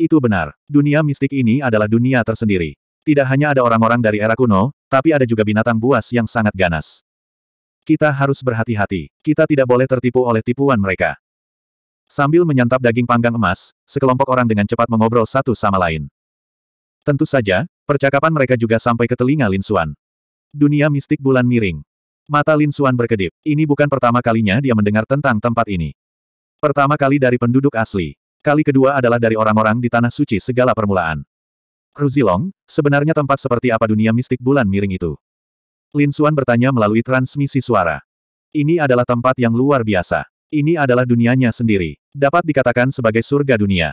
Itu benar. Dunia mistik ini adalah dunia tersendiri. Tidak hanya ada orang-orang dari era kuno, tapi ada juga binatang buas yang sangat ganas. Kita harus berhati-hati. Kita tidak boleh tertipu oleh tipuan mereka. Sambil menyantap daging panggang emas, sekelompok orang dengan cepat mengobrol satu sama lain. Tentu saja, percakapan mereka juga sampai ke telinga Lin Xuan. Dunia mistik bulan miring. Mata Lin Xuan berkedip. Ini bukan pertama kalinya dia mendengar tentang tempat ini. Pertama kali dari penduduk asli. Kali kedua adalah dari orang-orang di Tanah Suci segala permulaan. Ruzilong, sebenarnya tempat seperti apa dunia mistik bulan miring itu? Lin Xuan bertanya melalui transmisi suara. Ini adalah tempat yang luar biasa. Ini adalah dunianya sendiri. Dapat dikatakan sebagai surga dunia.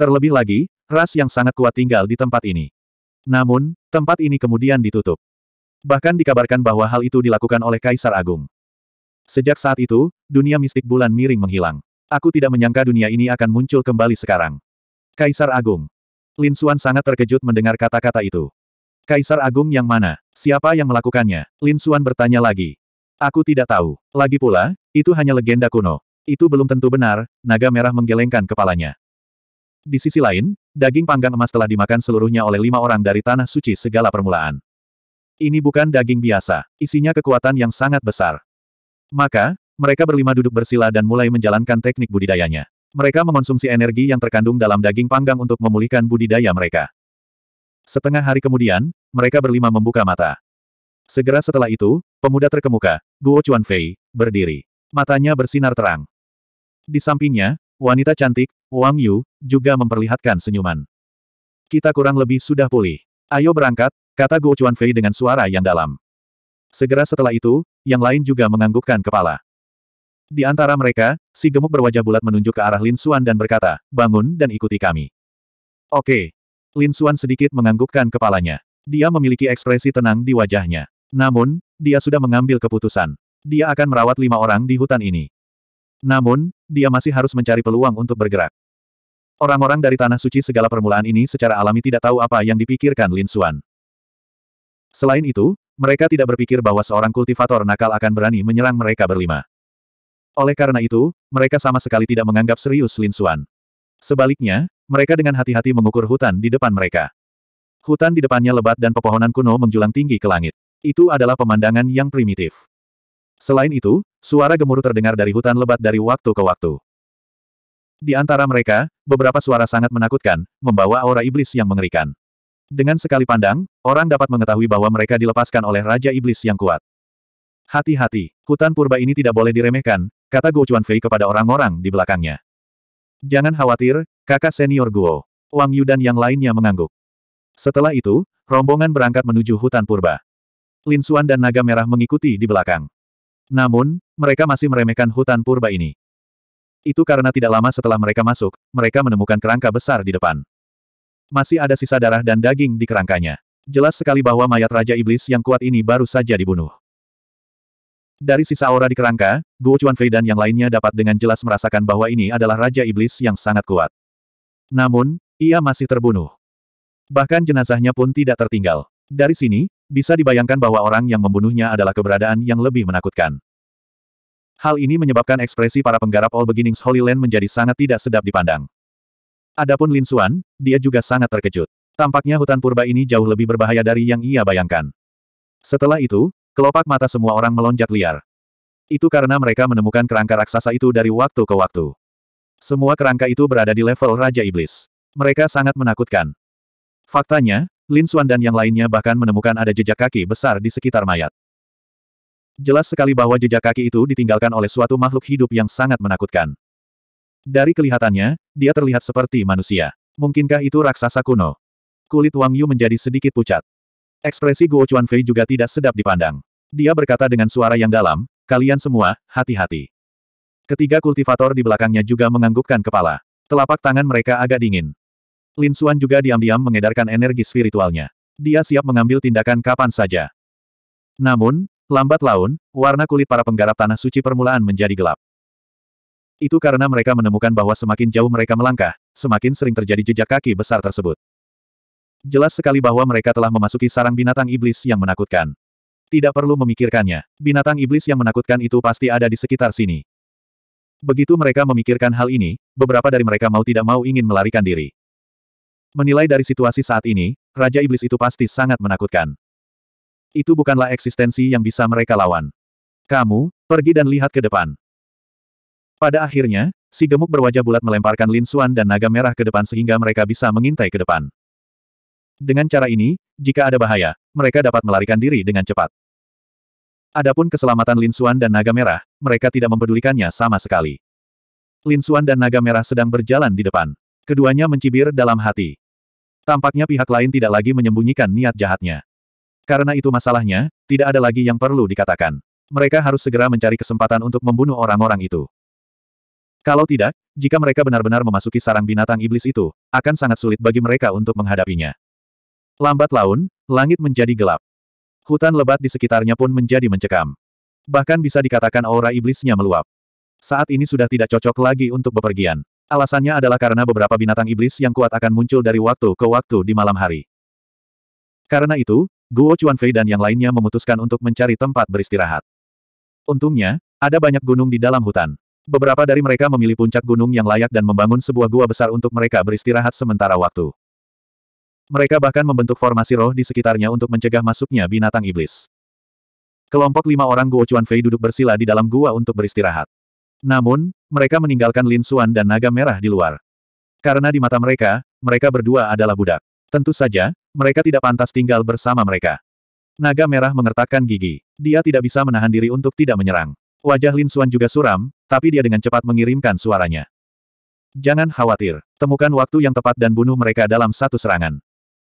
Terlebih lagi, ras yang sangat kuat tinggal di tempat ini. Namun, tempat ini kemudian ditutup. Bahkan dikabarkan bahwa hal itu dilakukan oleh Kaisar Agung. Sejak saat itu, dunia mistik bulan miring menghilang. Aku tidak menyangka dunia ini akan muncul kembali sekarang. Kaisar Agung. Lin Xuan sangat terkejut mendengar kata-kata itu. Kaisar Agung yang mana? Siapa yang melakukannya? Lin Xuan bertanya lagi. Aku tidak tahu. Lagi pula, itu hanya legenda kuno. Itu belum tentu benar, naga merah menggelengkan kepalanya. Di sisi lain, daging panggang emas telah dimakan seluruhnya oleh lima orang dari tanah suci segala permulaan. Ini bukan daging biasa, isinya kekuatan yang sangat besar. Maka, mereka berlima duduk bersila dan mulai menjalankan teknik budidayanya. Mereka mengonsumsi energi yang terkandung dalam daging panggang untuk memulihkan budidaya mereka. Setengah hari kemudian, mereka berlima membuka mata. Segera setelah itu, pemuda terkemuka, Guo Chuanfei, berdiri. Matanya bersinar terang. Di sampingnya, wanita cantik, Wang Yu, juga memperlihatkan senyuman. Kita kurang lebih sudah pulih. Ayo berangkat, kata Guo Chuanfei dengan suara yang dalam. Segera setelah itu, yang lain juga menganggukkan kepala. Di antara mereka, si gemuk berwajah bulat menunjuk ke arah Lin Xuan dan berkata, bangun dan ikuti kami. Oke. Lin Xuan sedikit menganggukkan kepalanya. Dia memiliki ekspresi tenang di wajahnya. Namun, dia sudah mengambil keputusan. Dia akan merawat lima orang di hutan ini. Namun, dia masih harus mencari peluang untuk bergerak. Orang-orang dari Tanah Suci segala permulaan ini secara alami tidak tahu apa yang dipikirkan Lin Xuan. Selain itu, mereka tidak berpikir bahwa seorang kultivator nakal akan berani menyerang mereka berlima. Oleh karena itu, mereka sama sekali tidak menganggap serius Lin Xuan. Sebaliknya, mereka dengan hati-hati mengukur hutan di depan mereka. Hutan di depannya lebat dan pepohonan kuno menjulang tinggi ke langit. Itu adalah pemandangan yang primitif. Selain itu, suara gemuruh terdengar dari hutan lebat dari waktu ke waktu. Di antara mereka, beberapa suara sangat menakutkan, membawa aura iblis yang mengerikan. Dengan sekali pandang, orang dapat mengetahui bahwa mereka dilepaskan oleh Raja Iblis yang kuat. Hati-hati, hutan purba ini tidak boleh diremehkan, kata Guo Chuanfei kepada orang-orang di belakangnya. Jangan khawatir, kakak senior Guo. Wang Yu dan yang lainnya mengangguk. Setelah itu, rombongan berangkat menuju hutan purba. Lin Suan dan Naga Merah mengikuti di belakang. Namun, mereka masih meremehkan hutan purba ini. Itu karena tidak lama setelah mereka masuk, mereka menemukan kerangka besar di depan. Masih ada sisa darah dan daging di kerangkanya. Jelas sekali bahwa mayat Raja Iblis yang kuat ini baru saja dibunuh. Dari sisa aura di kerangka, Guo Chuanfei dan yang lainnya dapat dengan jelas merasakan bahwa ini adalah Raja Iblis yang sangat kuat. Namun, ia masih terbunuh. Bahkan jenazahnya pun tidak tertinggal. Dari sini, bisa dibayangkan bahwa orang yang membunuhnya adalah keberadaan yang lebih menakutkan. Hal ini menyebabkan ekspresi para penggarap All Beginnings Holy Land menjadi sangat tidak sedap dipandang. Adapun Lin Xuan, dia juga sangat terkejut. Tampaknya hutan purba ini jauh lebih berbahaya dari yang ia bayangkan. Setelah itu, Kelopak mata semua orang melonjak liar. Itu karena mereka menemukan kerangka raksasa itu dari waktu ke waktu. Semua kerangka itu berada di level Raja Iblis. Mereka sangat menakutkan. Faktanya, Lin Xuan dan yang lainnya bahkan menemukan ada jejak kaki besar di sekitar mayat. Jelas sekali bahwa jejak kaki itu ditinggalkan oleh suatu makhluk hidup yang sangat menakutkan. Dari kelihatannya, dia terlihat seperti manusia. Mungkinkah itu raksasa kuno? Kulit Wang Yu menjadi sedikit pucat. Ekspresi Guo Chuanfei juga tidak sedap dipandang. Dia berkata dengan suara yang dalam, kalian semua, hati-hati. Ketiga kultivator di belakangnya juga menganggukkan kepala. Telapak tangan mereka agak dingin. Lin Xuan juga diam-diam mengedarkan energi spiritualnya. Dia siap mengambil tindakan kapan saja. Namun, lambat laun, warna kulit para penggarap tanah suci permulaan menjadi gelap. Itu karena mereka menemukan bahwa semakin jauh mereka melangkah, semakin sering terjadi jejak kaki besar tersebut. Jelas sekali bahwa mereka telah memasuki sarang binatang iblis yang menakutkan. Tidak perlu memikirkannya, binatang iblis yang menakutkan itu pasti ada di sekitar sini. Begitu mereka memikirkan hal ini, beberapa dari mereka mau tidak mau ingin melarikan diri. Menilai dari situasi saat ini, Raja Iblis itu pasti sangat menakutkan. Itu bukanlah eksistensi yang bisa mereka lawan. Kamu, pergi dan lihat ke depan. Pada akhirnya, si gemuk berwajah bulat melemparkan Lin Xuan dan naga merah ke depan sehingga mereka bisa mengintai ke depan. Dengan cara ini, jika ada bahaya, mereka dapat melarikan diri dengan cepat. Adapun keselamatan Lin Xuan dan Naga Merah, mereka tidak mempedulikannya sama sekali. Lin Xuan dan Naga Merah sedang berjalan di depan. Keduanya mencibir dalam hati. Tampaknya pihak lain tidak lagi menyembunyikan niat jahatnya. Karena itu masalahnya, tidak ada lagi yang perlu dikatakan. Mereka harus segera mencari kesempatan untuk membunuh orang-orang itu. Kalau tidak, jika mereka benar-benar memasuki sarang binatang iblis itu, akan sangat sulit bagi mereka untuk menghadapinya. Lambat laun, langit menjadi gelap. Hutan lebat di sekitarnya pun menjadi mencekam. Bahkan bisa dikatakan aura iblisnya meluap. Saat ini sudah tidak cocok lagi untuk bepergian. Alasannya adalah karena beberapa binatang iblis yang kuat akan muncul dari waktu ke waktu di malam hari. Karena itu, Guo Chuanfei dan yang lainnya memutuskan untuk mencari tempat beristirahat. Untungnya, ada banyak gunung di dalam hutan. Beberapa dari mereka memilih puncak gunung yang layak dan membangun sebuah gua besar untuk mereka beristirahat sementara waktu. Mereka bahkan membentuk formasi roh di sekitarnya untuk mencegah masuknya binatang iblis. Kelompok lima orang Guo Fei duduk bersila di dalam gua untuk beristirahat. Namun, mereka meninggalkan Lin Xuan dan naga merah di luar. Karena di mata mereka, mereka berdua adalah budak. Tentu saja, mereka tidak pantas tinggal bersama mereka. Naga merah mengertakkan gigi. Dia tidak bisa menahan diri untuk tidak menyerang. Wajah Lin Xuan juga suram, tapi dia dengan cepat mengirimkan suaranya. Jangan khawatir, temukan waktu yang tepat dan bunuh mereka dalam satu serangan.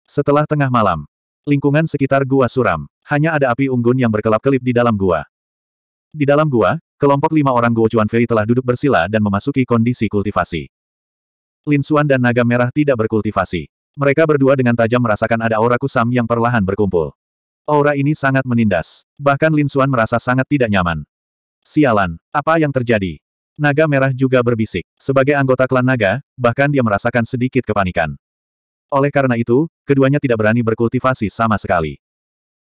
Setelah tengah malam, lingkungan sekitar gua suram, hanya ada api unggun yang berkelap-kelip di dalam gua. Di dalam gua, kelompok lima orang Guo Fei telah duduk bersila dan memasuki kondisi kultivasi. Lin Xuan dan Naga Merah tidak berkultivasi. Mereka berdua dengan tajam merasakan ada aura kusam yang perlahan berkumpul. Aura ini sangat menindas. Bahkan Lin Xuan merasa sangat tidak nyaman. Sialan, apa yang terjadi? Naga Merah juga berbisik. Sebagai anggota klan Naga, bahkan dia merasakan sedikit kepanikan. Oleh karena itu, keduanya tidak berani berkultivasi sama sekali.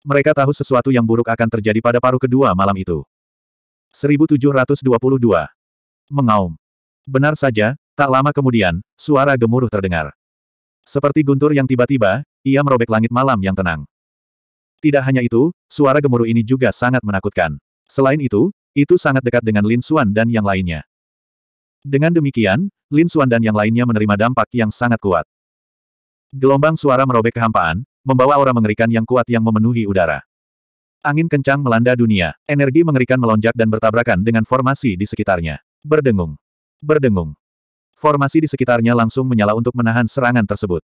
Mereka tahu sesuatu yang buruk akan terjadi pada paruh kedua malam itu. 1722. Mengaum. Benar saja, tak lama kemudian, suara gemuruh terdengar. Seperti guntur yang tiba-tiba, ia merobek langit malam yang tenang. Tidak hanya itu, suara gemuruh ini juga sangat menakutkan. Selain itu, itu sangat dekat dengan Lin Xuan dan yang lainnya. Dengan demikian, Lin Xuan dan yang lainnya menerima dampak yang sangat kuat. Gelombang suara merobek kehampaan, membawa aura mengerikan yang kuat yang memenuhi udara. Angin kencang melanda dunia, energi mengerikan melonjak dan bertabrakan dengan formasi di sekitarnya. Berdengung. Berdengung. Formasi di sekitarnya langsung menyala untuk menahan serangan tersebut.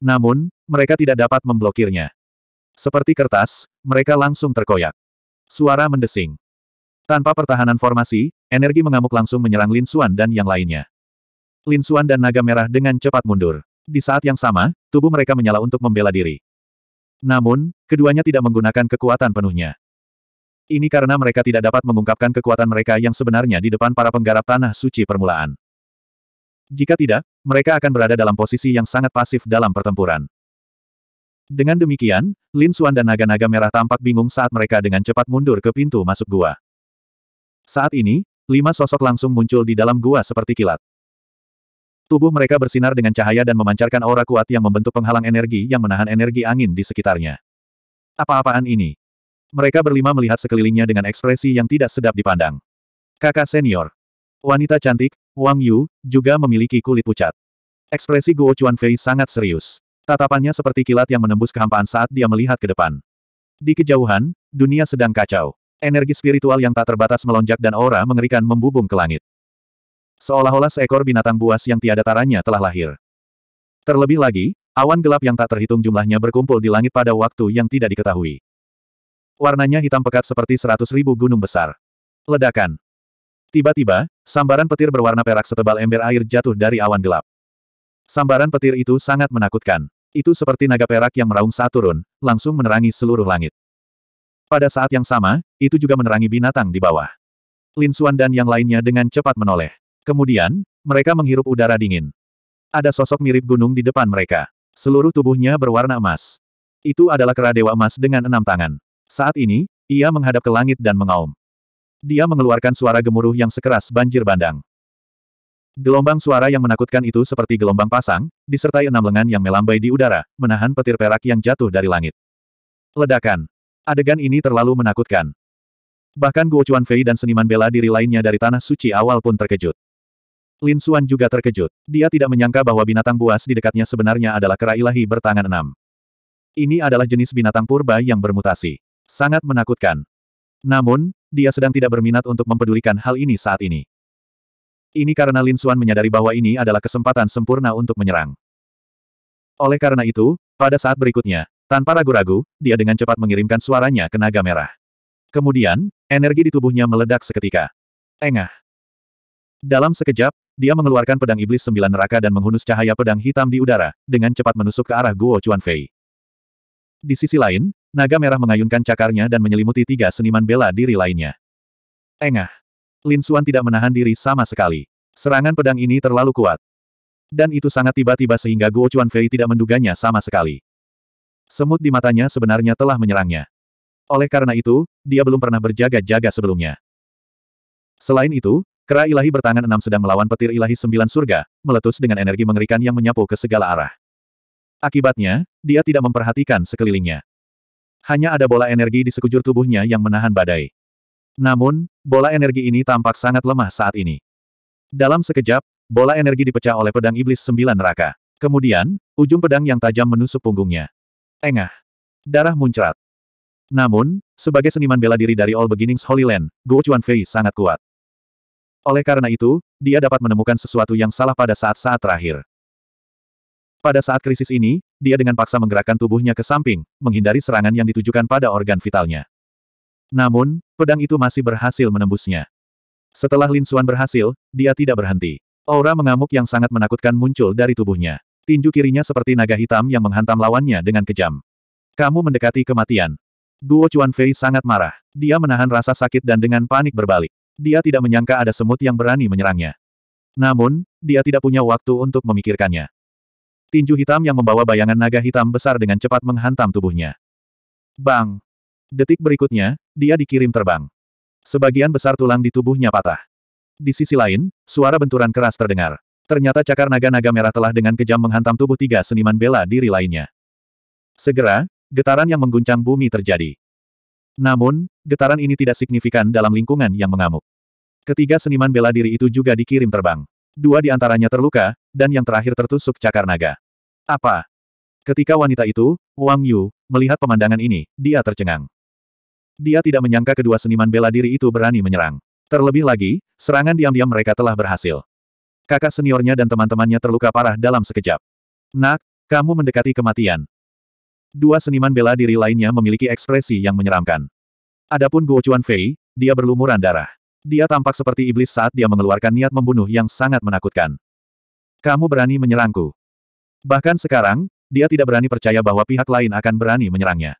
Namun, mereka tidak dapat memblokirnya. Seperti kertas, mereka langsung terkoyak. Suara mendesing. Tanpa pertahanan formasi, energi mengamuk langsung menyerang Lin Xuan dan yang lainnya. Lin Xuan dan naga merah dengan cepat mundur. Di saat yang sama, tubuh mereka menyala untuk membela diri. Namun, keduanya tidak menggunakan kekuatan penuhnya. Ini karena mereka tidak dapat mengungkapkan kekuatan mereka yang sebenarnya di depan para penggarap tanah suci permulaan. Jika tidak, mereka akan berada dalam posisi yang sangat pasif dalam pertempuran. Dengan demikian, Lin Xuan dan naga-naga merah tampak bingung saat mereka dengan cepat mundur ke pintu masuk gua. Saat ini, lima sosok langsung muncul di dalam gua seperti kilat. Tubuh mereka bersinar dengan cahaya dan memancarkan aura kuat yang membentuk penghalang energi yang menahan energi angin di sekitarnya. Apa-apaan ini? Mereka berlima melihat sekelilingnya dengan ekspresi yang tidak sedap dipandang. Kakak senior. Wanita cantik, Wang Yu, juga memiliki kulit pucat. Ekspresi Guo Fei sangat serius. Tatapannya seperti kilat yang menembus kehampaan saat dia melihat ke depan. Di kejauhan, dunia sedang kacau. Energi spiritual yang tak terbatas melonjak dan aura mengerikan membubung ke langit. Seolah-olah seekor binatang buas yang tiada taranya telah lahir. Terlebih lagi, awan gelap yang tak terhitung jumlahnya berkumpul di langit pada waktu yang tidak diketahui. Warnanya hitam pekat seperti seratus ribu gunung besar. Ledakan. Tiba-tiba, sambaran petir berwarna perak setebal ember air jatuh dari awan gelap. Sambaran petir itu sangat menakutkan. Itu seperti naga perak yang meraung saat turun, langsung menerangi seluruh langit. Pada saat yang sama, itu juga menerangi binatang di bawah. Lin Xuan dan yang lainnya dengan cepat menoleh. Kemudian, mereka menghirup udara dingin. Ada sosok mirip gunung di depan mereka. Seluruh tubuhnya berwarna emas. Itu adalah kera dewa emas dengan enam tangan. Saat ini, ia menghadap ke langit dan mengaum. Dia mengeluarkan suara gemuruh yang sekeras banjir bandang. Gelombang suara yang menakutkan itu seperti gelombang pasang, disertai enam lengan yang melambai di udara, menahan petir perak yang jatuh dari langit. Ledakan. Adegan ini terlalu menakutkan. Bahkan Guo Fei dan seniman bela diri lainnya dari Tanah Suci awal pun terkejut. Lin Suan juga terkejut. Dia tidak menyangka bahwa binatang buas di dekatnya sebenarnya adalah kera ilahi bertangan enam. Ini adalah jenis binatang purba yang bermutasi. Sangat menakutkan. Namun, dia sedang tidak berminat untuk mempedulikan hal ini saat ini. Ini karena Lin Suan menyadari bahwa ini adalah kesempatan sempurna untuk menyerang. Oleh karena itu, pada saat berikutnya, tanpa ragu-ragu, dia dengan cepat mengirimkan suaranya ke naga merah. Kemudian, energi di tubuhnya meledak seketika. Engah. Dalam sekejap, dia mengeluarkan pedang iblis sembilan neraka dan menghunus cahaya pedang hitam di udara, dengan cepat menusuk ke arah Guo Chuanfei. Di sisi lain, naga merah mengayunkan cakarnya dan menyelimuti tiga seniman bela diri lainnya. Engah. Lin Xuan tidak menahan diri sama sekali. Serangan pedang ini terlalu kuat. Dan itu sangat tiba-tiba sehingga Guo Chuanfei tidak menduganya sama sekali. Semut di matanya sebenarnya telah menyerangnya. Oleh karena itu, dia belum pernah berjaga-jaga sebelumnya. Selain itu, Kera ilahi bertangan enam sedang melawan petir ilahi sembilan surga, meletus dengan energi mengerikan yang menyapu ke segala arah. Akibatnya, dia tidak memperhatikan sekelilingnya. Hanya ada bola energi di sekujur tubuhnya yang menahan badai. Namun, bola energi ini tampak sangat lemah saat ini. Dalam sekejap, bola energi dipecah oleh pedang iblis sembilan neraka. Kemudian, ujung pedang yang tajam menusuk punggungnya. Engah. Darah muncrat. Namun, sebagai seniman bela diri dari All Beginnings Holy Land, Guo Yuanfei sangat kuat. Oleh karena itu, dia dapat menemukan sesuatu yang salah pada saat-saat terakhir. Pada saat krisis ini, dia dengan paksa menggerakkan tubuhnya ke samping, menghindari serangan yang ditujukan pada organ vitalnya. Namun, pedang itu masih berhasil menembusnya. Setelah Lin Xuan berhasil, dia tidak berhenti. Aura mengamuk yang sangat menakutkan muncul dari tubuhnya. Tinju kirinya seperti naga hitam yang menghantam lawannya dengan kejam. Kamu mendekati kematian. Guo Fei sangat marah. Dia menahan rasa sakit dan dengan panik berbalik. Dia tidak menyangka ada semut yang berani menyerangnya. Namun, dia tidak punya waktu untuk memikirkannya. Tinju hitam yang membawa bayangan naga hitam besar dengan cepat menghantam tubuhnya. Bang! Detik berikutnya, dia dikirim terbang. Sebagian besar tulang di tubuhnya patah. Di sisi lain, suara benturan keras terdengar. Ternyata cakar naga-naga merah telah dengan kejam menghantam tubuh tiga seniman bela diri lainnya. Segera, getaran yang mengguncang bumi terjadi. Namun, getaran ini tidak signifikan dalam lingkungan yang mengamuk. Ketiga seniman bela diri itu juga dikirim terbang. Dua di antaranya terluka, dan yang terakhir tertusuk cakar naga. Apa? Ketika wanita itu, Wang Yu, melihat pemandangan ini, dia tercengang. Dia tidak menyangka kedua seniman bela diri itu berani menyerang. Terlebih lagi, serangan diam-diam mereka telah berhasil. Kakak seniornya dan teman-temannya terluka parah dalam sekejap. Nak, kamu mendekati kematian. Dua seniman bela diri lainnya memiliki ekspresi yang menyeramkan. Adapun Guo Chuan Fei, dia berlumuran darah. Dia tampak seperti iblis saat dia mengeluarkan niat membunuh yang sangat menakutkan. Kamu berani menyerangku. Bahkan sekarang, dia tidak berani percaya bahwa pihak lain akan berani menyerangnya.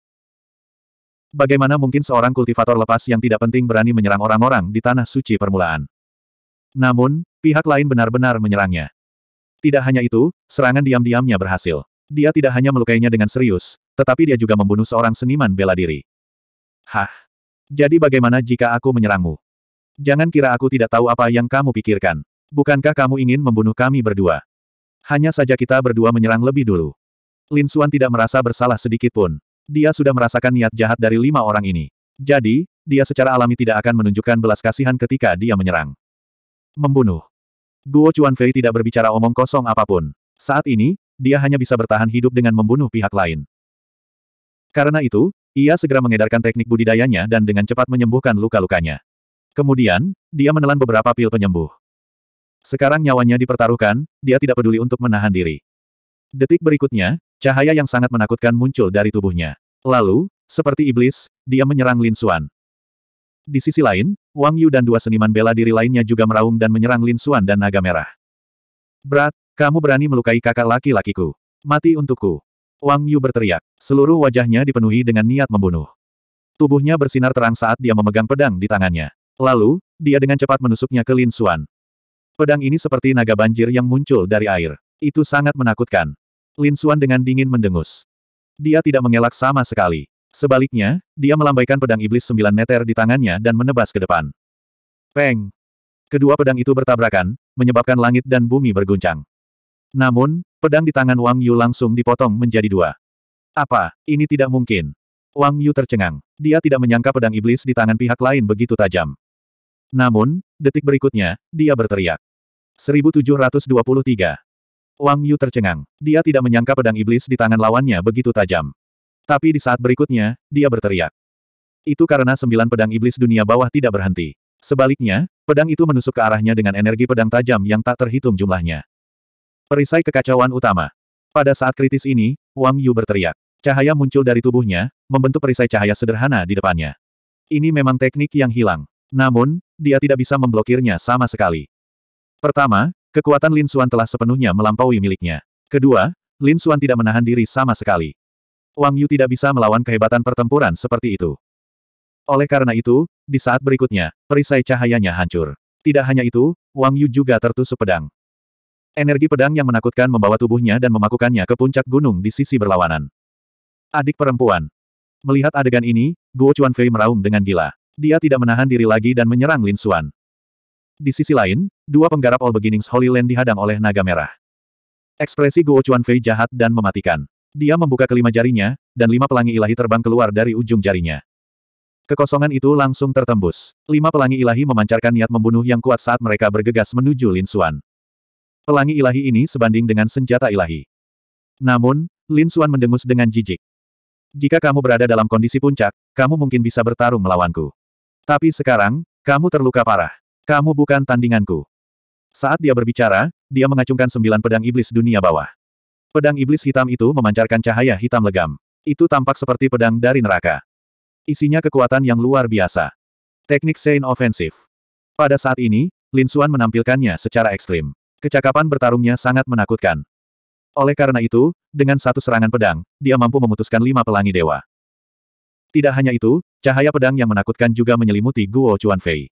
Bagaimana mungkin seorang kultivator lepas yang tidak penting berani menyerang orang-orang di tanah suci permulaan? Namun, pihak lain benar-benar menyerangnya. Tidak hanya itu, serangan diam-diamnya berhasil. Dia tidak hanya melukainya dengan serius, tetapi dia juga membunuh seorang seniman bela diri. Hah? Jadi bagaimana jika aku menyerangmu? Jangan kira aku tidak tahu apa yang kamu pikirkan. Bukankah kamu ingin membunuh kami berdua? Hanya saja kita berdua menyerang lebih dulu. Lin Xuan tidak merasa bersalah sedikit pun. Dia sudah merasakan niat jahat dari lima orang ini. Jadi, dia secara alami tidak akan menunjukkan belas kasihan ketika dia menyerang. Membunuh. Guo Fei tidak berbicara omong kosong apapun. Saat ini, dia hanya bisa bertahan hidup dengan membunuh pihak lain. Karena itu, ia segera mengedarkan teknik budidayanya dan dengan cepat menyembuhkan luka-lukanya. Kemudian, dia menelan beberapa pil penyembuh. Sekarang nyawanya dipertaruhkan, dia tidak peduli untuk menahan diri. Detik berikutnya, cahaya yang sangat menakutkan muncul dari tubuhnya. Lalu, seperti iblis, dia menyerang Lin Xuan. Di sisi lain, Wang Yu dan dua seniman bela diri lainnya juga meraung dan menyerang Lin Xuan dan Naga Merah. Berat, kamu berani melukai kakak laki-lakiku. Mati untukku. Wang Yu berteriak. Seluruh wajahnya dipenuhi dengan niat membunuh. Tubuhnya bersinar terang saat dia memegang pedang di tangannya. Lalu, dia dengan cepat menusuknya ke Lin Xuan. Pedang ini seperti naga banjir yang muncul dari air. Itu sangat menakutkan. Lin Xuan dengan dingin mendengus. Dia tidak mengelak sama sekali. Sebaliknya, dia melambaikan pedang iblis sembilan meter di tangannya dan menebas ke depan. Peng! Kedua pedang itu bertabrakan, menyebabkan langit dan bumi berguncang. Namun, pedang di tangan Wang Yu langsung dipotong menjadi dua. Apa, ini tidak mungkin. Wang Yu tercengang. Dia tidak menyangka pedang iblis di tangan pihak lain begitu tajam. Namun, detik berikutnya, dia berteriak. 1723. Wang Yu tercengang. Dia tidak menyangka pedang iblis di tangan lawannya begitu tajam. Tapi di saat berikutnya, dia berteriak. Itu karena sembilan pedang iblis dunia bawah tidak berhenti. Sebaliknya, pedang itu menusuk ke arahnya dengan energi pedang tajam yang tak terhitung jumlahnya. Perisai kekacauan utama. Pada saat kritis ini, Wang Yu berteriak. Cahaya muncul dari tubuhnya, membentuk perisai cahaya sederhana di depannya. Ini memang teknik yang hilang. Namun, dia tidak bisa memblokirnya sama sekali. Pertama, kekuatan Lin Xuan telah sepenuhnya melampaui miliknya. Kedua, Lin Xuan tidak menahan diri sama sekali. Wang Yu tidak bisa melawan kehebatan pertempuran seperti itu. Oleh karena itu, di saat berikutnya, perisai cahayanya hancur. Tidak hanya itu, Wang Yu juga tertusuk pedang. Energi pedang yang menakutkan membawa tubuhnya dan memakukannya ke puncak gunung di sisi berlawanan. Adik perempuan. Melihat adegan ini, Guo Chuanfei meraung dengan gila. Dia tidak menahan diri lagi dan menyerang Lin Xuan. Di sisi lain, dua penggarap All Beginnings Holy Land dihadang oleh naga merah. Ekspresi Guo Chuanfei jahat dan mematikan. Dia membuka kelima jarinya, dan lima pelangi ilahi terbang keluar dari ujung jarinya. Kekosongan itu langsung tertembus. Lima pelangi ilahi memancarkan niat membunuh yang kuat saat mereka bergegas menuju Lin Xuan. Pelangi ilahi ini sebanding dengan senjata ilahi. Namun, Lin Xuan mendengus dengan jijik. Jika kamu berada dalam kondisi puncak, kamu mungkin bisa bertarung melawanku. Tapi sekarang, kamu terluka parah. Kamu bukan tandinganku. Saat dia berbicara, dia mengacungkan sembilan pedang iblis dunia bawah. Pedang iblis hitam itu memancarkan cahaya hitam legam. Itu tampak seperti pedang dari neraka. Isinya kekuatan yang luar biasa. Teknik Sein ofensif. Pada saat ini, Lin Xuan menampilkannya secara ekstrim. Kecakapan bertarungnya sangat menakutkan. Oleh karena itu, dengan satu serangan pedang, dia mampu memutuskan lima pelangi dewa. Tidak hanya itu, cahaya pedang yang menakutkan juga menyelimuti Guo Chuanfei.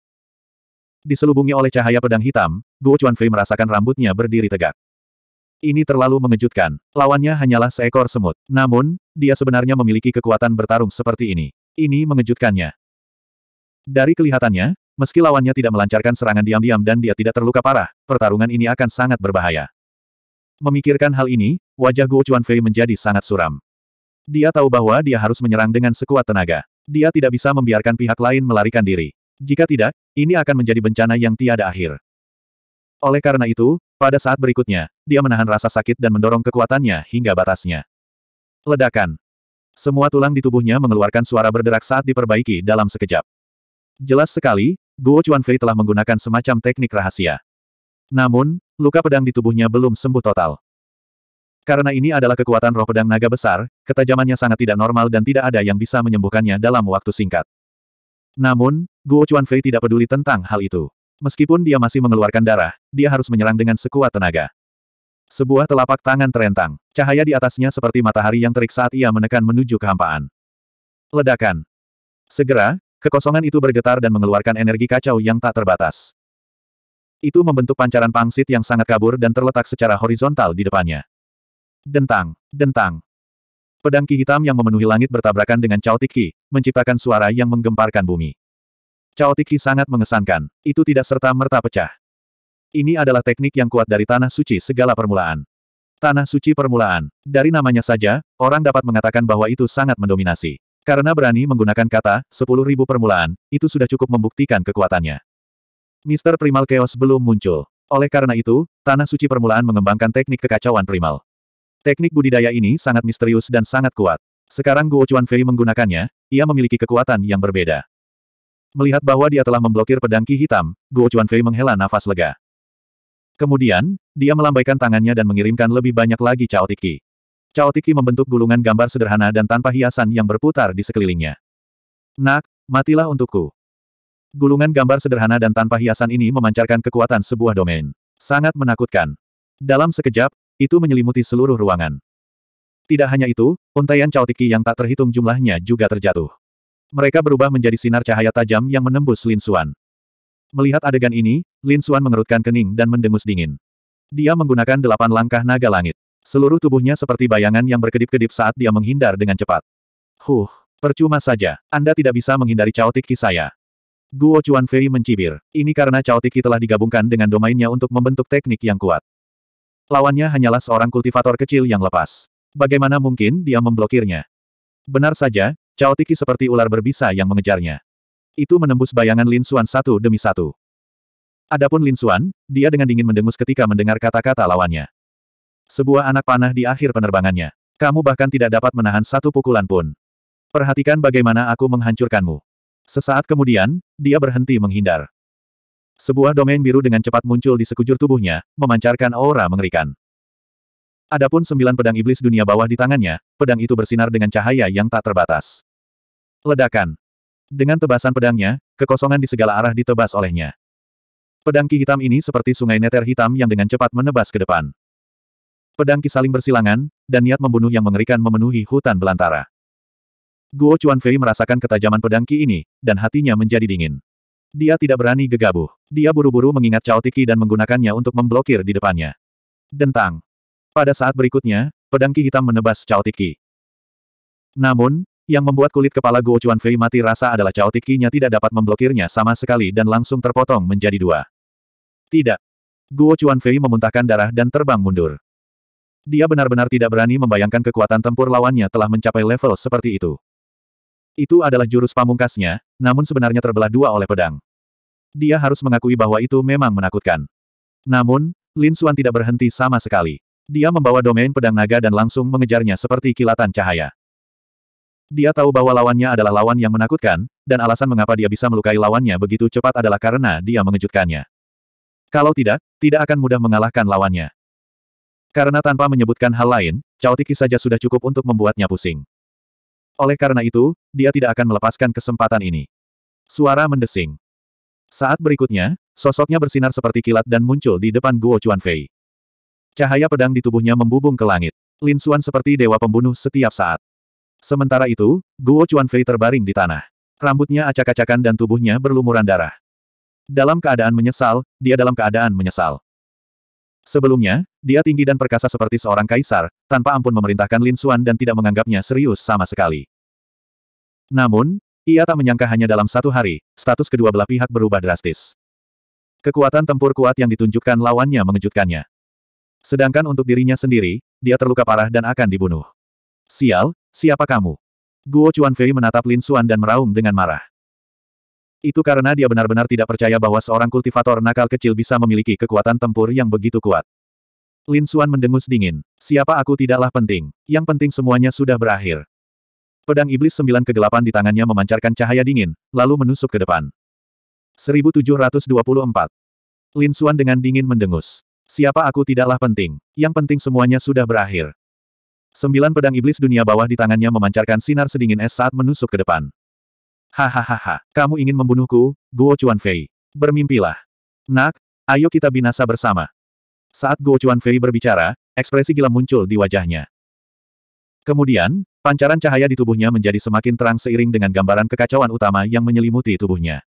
Diselubungi oleh cahaya pedang hitam, Guo Chuanfei merasakan rambutnya berdiri tegak. Ini terlalu mengejutkan. Lawannya hanyalah seekor semut. Namun, dia sebenarnya memiliki kekuatan bertarung seperti ini. Ini mengejutkannya. Dari kelihatannya, Meski lawannya tidak melancarkan serangan diam-diam dan dia tidak terluka parah, pertarungan ini akan sangat berbahaya. Memikirkan hal ini, wajah Guo Fei menjadi sangat suram. Dia tahu bahwa dia harus menyerang dengan sekuat tenaga. Dia tidak bisa membiarkan pihak lain melarikan diri. Jika tidak, ini akan menjadi bencana yang tiada akhir. Oleh karena itu, pada saat berikutnya, dia menahan rasa sakit dan mendorong kekuatannya hingga batasnya. Ledakan. Semua tulang di tubuhnya mengeluarkan suara berderak saat diperbaiki dalam sekejap. Jelas sekali, Guo Chuanfei telah menggunakan semacam teknik rahasia. Namun, luka pedang di tubuhnya belum sembuh total. Karena ini adalah kekuatan roh pedang naga besar, ketajamannya sangat tidak normal dan tidak ada yang bisa menyembuhkannya dalam waktu singkat. Namun, Guo Chuanfei tidak peduli tentang hal itu. Meskipun dia masih mengeluarkan darah, dia harus menyerang dengan sekuat tenaga. Sebuah telapak tangan terentang. Cahaya di atasnya seperti matahari yang terik saat ia menekan menuju kehampaan. Ledakan. Segera, Kekosongan itu bergetar dan mengeluarkan energi kacau yang tak terbatas. Itu membentuk pancaran pangsit yang sangat kabur dan terletak secara horizontal di depannya. Dentang, dentang. Pedang ki hitam yang memenuhi langit bertabrakan dengan caotik ki, menciptakan suara yang menggemparkan bumi. Caotik ki sangat mengesankan, itu tidak serta-merta pecah. Ini adalah teknik yang kuat dari tanah suci segala permulaan. Tanah suci permulaan, dari namanya saja, orang dapat mengatakan bahwa itu sangat mendominasi. Karena berani menggunakan kata, sepuluh ribu permulaan, itu sudah cukup membuktikan kekuatannya. Mister Primal Chaos belum muncul. Oleh karena itu, Tanah Suci Permulaan mengembangkan teknik kekacauan primal. Teknik budidaya ini sangat misterius dan sangat kuat. Sekarang Guo Chuan Fei menggunakannya, ia memiliki kekuatan yang berbeda. Melihat bahwa dia telah memblokir pedang Ki Hitam, Guo Chuan Fei menghela nafas lega. Kemudian, dia melambaikan tangannya dan mengirimkan lebih banyak lagi caotik Ki. Cao Tiki membentuk gulungan gambar sederhana dan tanpa hiasan yang berputar di sekelilingnya. Nak, matilah untukku. Gulungan gambar sederhana dan tanpa hiasan ini memancarkan kekuatan sebuah domain. Sangat menakutkan. Dalam sekejap, itu menyelimuti seluruh ruangan. Tidak hanya itu, untaian Cao Tiki yang tak terhitung jumlahnya juga terjatuh. Mereka berubah menjadi sinar cahaya tajam yang menembus Lin Linsuan. Melihat adegan ini, Lin Linsuan mengerutkan kening dan mendengus dingin. Dia menggunakan delapan langkah naga langit. Seluruh tubuhnya seperti bayangan yang berkedip-kedip saat dia menghindar dengan cepat. Huh, percuma saja, Anda tidak bisa menghindari caotik saya. Guo Fei mencibir. Ini karena caotik telah digabungkan dengan domainnya untuk membentuk teknik yang kuat. Lawannya hanyalah seorang kultivator kecil yang lepas. Bagaimana mungkin dia memblokirnya? Benar saja, Tiki seperti ular berbisa yang mengejarnya. Itu menembus bayangan Lin Xuan satu demi satu. Adapun Lin Xuan, dia dengan dingin mendengus ketika mendengar kata-kata lawannya. Sebuah anak panah di akhir penerbangannya. Kamu bahkan tidak dapat menahan satu pukulan pun. Perhatikan bagaimana aku menghancurkanmu. Sesaat kemudian, dia berhenti menghindar. Sebuah domain biru dengan cepat muncul di sekujur tubuhnya, memancarkan aura mengerikan. Adapun sembilan pedang iblis dunia bawah di tangannya, pedang itu bersinar dengan cahaya yang tak terbatas. Ledakan. Dengan tebasan pedangnya, kekosongan di segala arah ditebas olehnya. Pedang ki hitam ini seperti sungai neter hitam yang dengan cepat menebas ke depan. Pedang saling bersilangan, dan niat membunuh yang mengerikan memenuhi hutan belantara. Guo Chuanfei merasakan ketajaman pedang Ki ini, dan hatinya menjadi dingin. Dia tidak berani gegabah. Dia buru-buru mengingat Cao Tiki dan menggunakannya untuk memblokir di depannya. Dentang. Pada saat berikutnya, pedang Ki hitam menebas Cao Tiki. Namun, yang membuat kulit kepala Guo Chuanfei mati rasa adalah Cao nya tidak dapat memblokirnya sama sekali dan langsung terpotong menjadi dua. Tidak. Guo Chuanfei memuntahkan darah dan terbang mundur. Dia benar-benar tidak berani membayangkan kekuatan tempur lawannya telah mencapai level seperti itu. Itu adalah jurus pamungkasnya, namun sebenarnya terbelah dua oleh pedang. Dia harus mengakui bahwa itu memang menakutkan. Namun, Lin Suan tidak berhenti sama sekali. Dia membawa domain pedang naga dan langsung mengejarnya seperti kilatan cahaya. Dia tahu bahwa lawannya adalah lawan yang menakutkan, dan alasan mengapa dia bisa melukai lawannya begitu cepat adalah karena dia mengejutkannya. Kalau tidak, tidak akan mudah mengalahkan lawannya. Karena tanpa menyebutkan hal lain, Chaotiki saja sudah cukup untuk membuatnya pusing. Oleh karena itu, dia tidak akan melepaskan kesempatan ini. Suara mendesing. Saat berikutnya, sosoknya bersinar seperti kilat dan muncul di depan Guo Chuanfei. Cahaya pedang di tubuhnya membubung ke langit. Lin Xuan seperti dewa pembunuh setiap saat. Sementara itu, Guo Chuanfei terbaring di tanah. Rambutnya acak-acakan dan tubuhnya berlumuran darah. Dalam keadaan menyesal, dia dalam keadaan menyesal. Sebelumnya, dia tinggi dan perkasa seperti seorang kaisar, tanpa ampun memerintahkan Lin Xuan dan tidak menganggapnya serius sama sekali. Namun, ia tak menyangka hanya dalam satu hari, status kedua belah pihak berubah drastis. Kekuatan tempur kuat yang ditunjukkan lawannya mengejutkannya. Sedangkan untuk dirinya sendiri, dia terluka parah dan akan dibunuh. Sial, siapa kamu? Guo Chuanfei menatap Lin Xuan dan meraung dengan marah. Itu karena dia benar-benar tidak percaya bahwa seorang kultivator nakal kecil bisa memiliki kekuatan tempur yang begitu kuat. Lin Xuan mendengus dingin. Siapa aku tidaklah penting. Yang penting semuanya sudah berakhir. Pedang iblis sembilan kegelapan di tangannya memancarkan cahaya dingin, lalu menusuk ke depan. 1724. Lin Xuan dengan dingin mendengus. Siapa aku tidaklah penting. Yang penting semuanya sudah berakhir. Sembilan pedang iblis dunia bawah di tangannya memancarkan sinar sedingin es saat menusuk ke depan. Hahaha, kamu ingin membunuhku, Guo Chuanfei. Bermimpilah. Nak, ayo kita binasa bersama. Saat Guo Chuanfei berbicara, ekspresi gila muncul di wajahnya. Kemudian, pancaran cahaya di tubuhnya menjadi semakin terang seiring dengan gambaran kekacauan utama yang menyelimuti tubuhnya.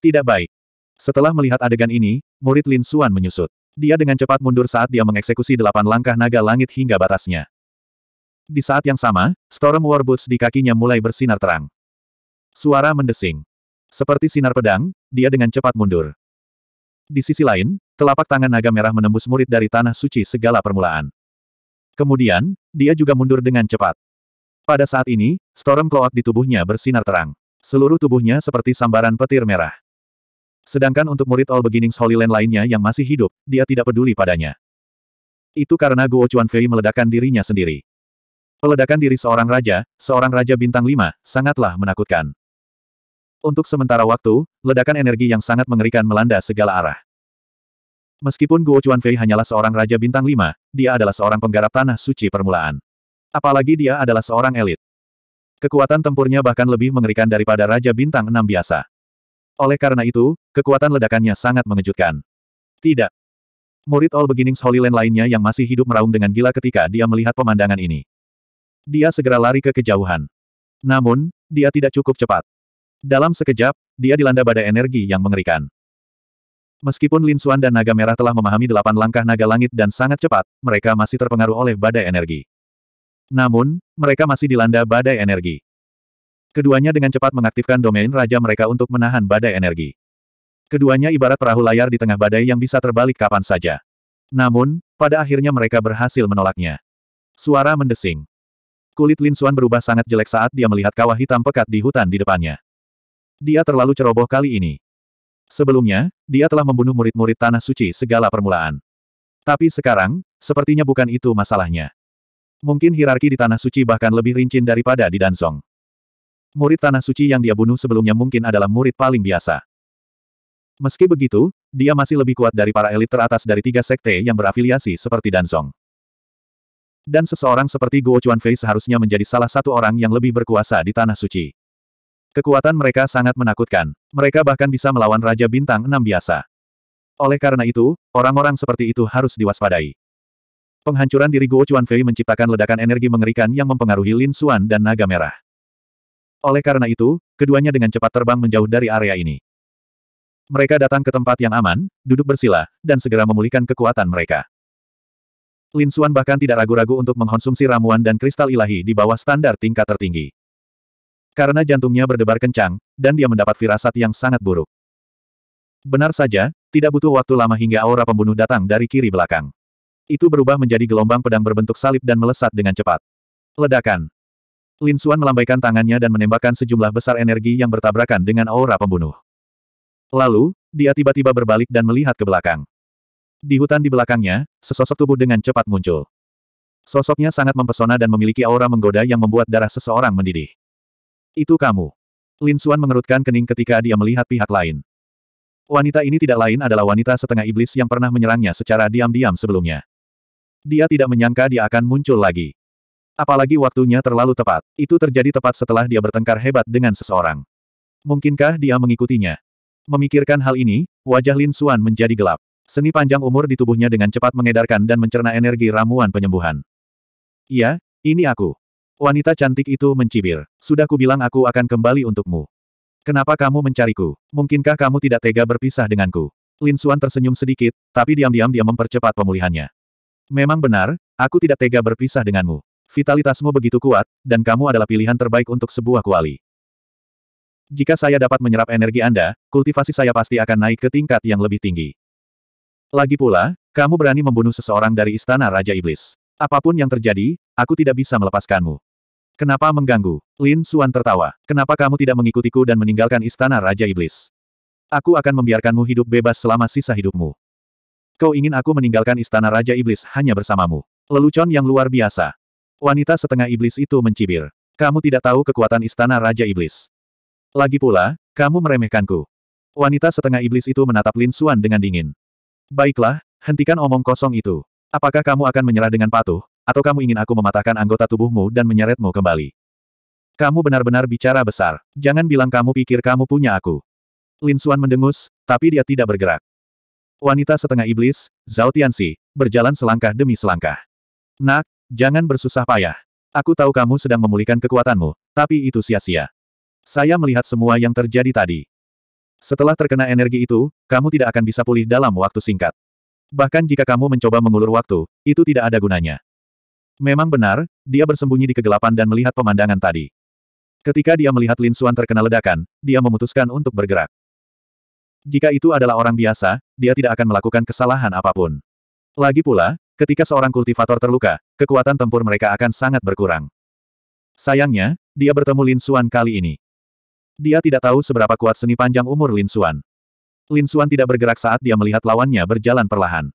Tidak baik. Setelah melihat adegan ini, murid Lin Xuan menyusut. Dia dengan cepat mundur saat dia mengeksekusi delapan langkah naga langit hingga batasnya. Di saat yang sama, Storm War Boots di kakinya mulai bersinar terang. Suara mendesing. Seperti sinar pedang, dia dengan cepat mundur. Di sisi lain, telapak tangan naga merah menembus murid dari tanah suci segala permulaan. Kemudian, dia juga mundur dengan cepat. Pada saat ini, storm cloak di tubuhnya bersinar terang. Seluruh tubuhnya seperti sambaran petir merah. Sedangkan untuk murid All Beginnings Holy Land lainnya yang masih hidup, dia tidak peduli padanya. Itu karena Guo chuan fei meledakkan dirinya sendiri. Peledakan diri seorang raja, seorang raja bintang lima, sangatlah menakutkan. Untuk sementara waktu, ledakan energi yang sangat mengerikan melanda segala arah. Meskipun Guo Fei hanyalah seorang raja bintang Lima, dia adalah seorang penggarap tanah suci permulaan. Apalagi dia adalah seorang elit. Kekuatan tempurnya bahkan lebih mengerikan daripada raja bintang Enam biasa. Oleh karena itu, kekuatan ledakannya sangat mengejutkan. Tidak. Murid All Beginnings Holy Land lainnya yang masih hidup meraung dengan gila ketika dia melihat pemandangan ini. Dia segera lari ke kejauhan. Namun, dia tidak cukup cepat. Dalam sekejap, dia dilanda badai energi yang mengerikan. Meskipun Lin Xuan dan Naga Merah telah memahami delapan langkah naga langit dan sangat cepat, mereka masih terpengaruh oleh badai energi. Namun, mereka masih dilanda badai energi. Keduanya dengan cepat mengaktifkan domain raja mereka untuk menahan badai energi. Keduanya ibarat perahu layar di tengah badai yang bisa terbalik kapan saja. Namun, pada akhirnya mereka berhasil menolaknya. Suara mendesing. Kulit Lin Xuan berubah sangat jelek saat dia melihat kawah hitam pekat di hutan di depannya. Dia terlalu ceroboh kali ini. Sebelumnya, dia telah membunuh murid-murid Tanah Suci segala permulaan. Tapi sekarang, sepertinya bukan itu masalahnya. Mungkin hierarki di Tanah Suci bahkan lebih rincin daripada di Danzong. Murid Tanah Suci yang dia bunuh sebelumnya mungkin adalah murid paling biasa. Meski begitu, dia masih lebih kuat dari para elit teratas dari tiga sekte yang berafiliasi seperti Danzong. Dan seseorang seperti Guo Chuanfei seharusnya menjadi salah satu orang yang lebih berkuasa di Tanah Suci. Kekuatan mereka sangat menakutkan. Mereka bahkan bisa melawan Raja Bintang Enam biasa. Oleh karena itu, orang-orang seperti itu harus diwaspadai. Penghancuran diri Guo Fei menciptakan ledakan energi mengerikan yang mempengaruhi Lin Xuan dan Naga Merah. Oleh karena itu, keduanya dengan cepat terbang menjauh dari area ini. Mereka datang ke tempat yang aman, duduk bersila, dan segera memulihkan kekuatan mereka. Lin Xuan bahkan tidak ragu-ragu untuk mengonsumsi ramuan dan kristal ilahi di bawah standar tingkat tertinggi. Karena jantungnya berdebar kencang, dan dia mendapat firasat yang sangat buruk. Benar saja, tidak butuh waktu lama hingga aura pembunuh datang dari kiri belakang. Itu berubah menjadi gelombang pedang berbentuk salib dan melesat dengan cepat. Ledakan. Lin Xuan melambaikan tangannya dan menembakkan sejumlah besar energi yang bertabrakan dengan aura pembunuh. Lalu, dia tiba-tiba berbalik dan melihat ke belakang. Di hutan di belakangnya, sesosok tubuh dengan cepat muncul. Sosoknya sangat mempesona dan memiliki aura menggoda yang membuat darah seseorang mendidih. Itu kamu. Lin Suan mengerutkan kening ketika dia melihat pihak lain. Wanita ini tidak lain adalah wanita setengah iblis yang pernah menyerangnya secara diam-diam sebelumnya. Dia tidak menyangka dia akan muncul lagi. Apalagi waktunya terlalu tepat. Itu terjadi tepat setelah dia bertengkar hebat dengan seseorang. Mungkinkah dia mengikutinya? Memikirkan hal ini, wajah Lin Suan menjadi gelap. Seni panjang umur di tubuhnya dengan cepat mengedarkan dan mencerna energi ramuan penyembuhan. Iya, ini aku. Wanita cantik itu mencibir. Sudah kubilang aku akan kembali untukmu. Kenapa kamu mencariku? Mungkinkah kamu tidak tega berpisah denganku? Lin Xuan tersenyum sedikit, tapi diam-diam dia mempercepat pemulihannya. Memang benar, aku tidak tega berpisah denganmu. Vitalitasmu begitu kuat, dan kamu adalah pilihan terbaik untuk sebuah kuali. Jika saya dapat menyerap energi Anda, kultivasi saya pasti akan naik ke tingkat yang lebih tinggi. Lagi pula, kamu berani membunuh seseorang dari istana Raja Iblis. Apapun yang terjadi, aku tidak bisa melepaskanmu. Kenapa mengganggu? Lin Suan tertawa. Kenapa kamu tidak mengikutiku dan meninggalkan istana Raja Iblis? Aku akan membiarkanmu hidup bebas selama sisa hidupmu. Kau ingin aku meninggalkan istana Raja Iblis hanya bersamamu. Lelucon yang luar biasa. Wanita setengah iblis itu mencibir. Kamu tidak tahu kekuatan istana Raja Iblis. Lagi pula, kamu meremehkanku. Wanita setengah iblis itu menatap Lin Suan dengan dingin. Baiklah, hentikan omong kosong itu. Apakah kamu akan menyerah dengan patuh, atau kamu ingin aku mematahkan anggota tubuhmu dan menyeretmu kembali? Kamu benar-benar bicara besar. Jangan bilang kamu pikir kamu punya aku. Lin Xuan mendengus, tapi dia tidak bergerak. Wanita setengah iblis, Zhao Tianxi, berjalan selangkah demi selangkah. Nak, jangan bersusah payah. Aku tahu kamu sedang memulihkan kekuatanmu, tapi itu sia-sia. Saya melihat semua yang terjadi tadi. Setelah terkena energi itu, kamu tidak akan bisa pulih dalam waktu singkat. Bahkan jika kamu mencoba mengulur waktu, itu tidak ada gunanya. Memang benar, dia bersembunyi di kegelapan dan melihat pemandangan tadi. Ketika dia melihat Lin Xuan terkena ledakan, dia memutuskan untuk bergerak. Jika itu adalah orang biasa, dia tidak akan melakukan kesalahan apapun. Lagi pula, ketika seorang kultivator terluka, kekuatan tempur mereka akan sangat berkurang. Sayangnya, dia bertemu Lin Xuan kali ini. Dia tidak tahu seberapa kuat seni panjang umur Lin Xuan. Lin Xuan tidak bergerak saat dia melihat lawannya berjalan perlahan.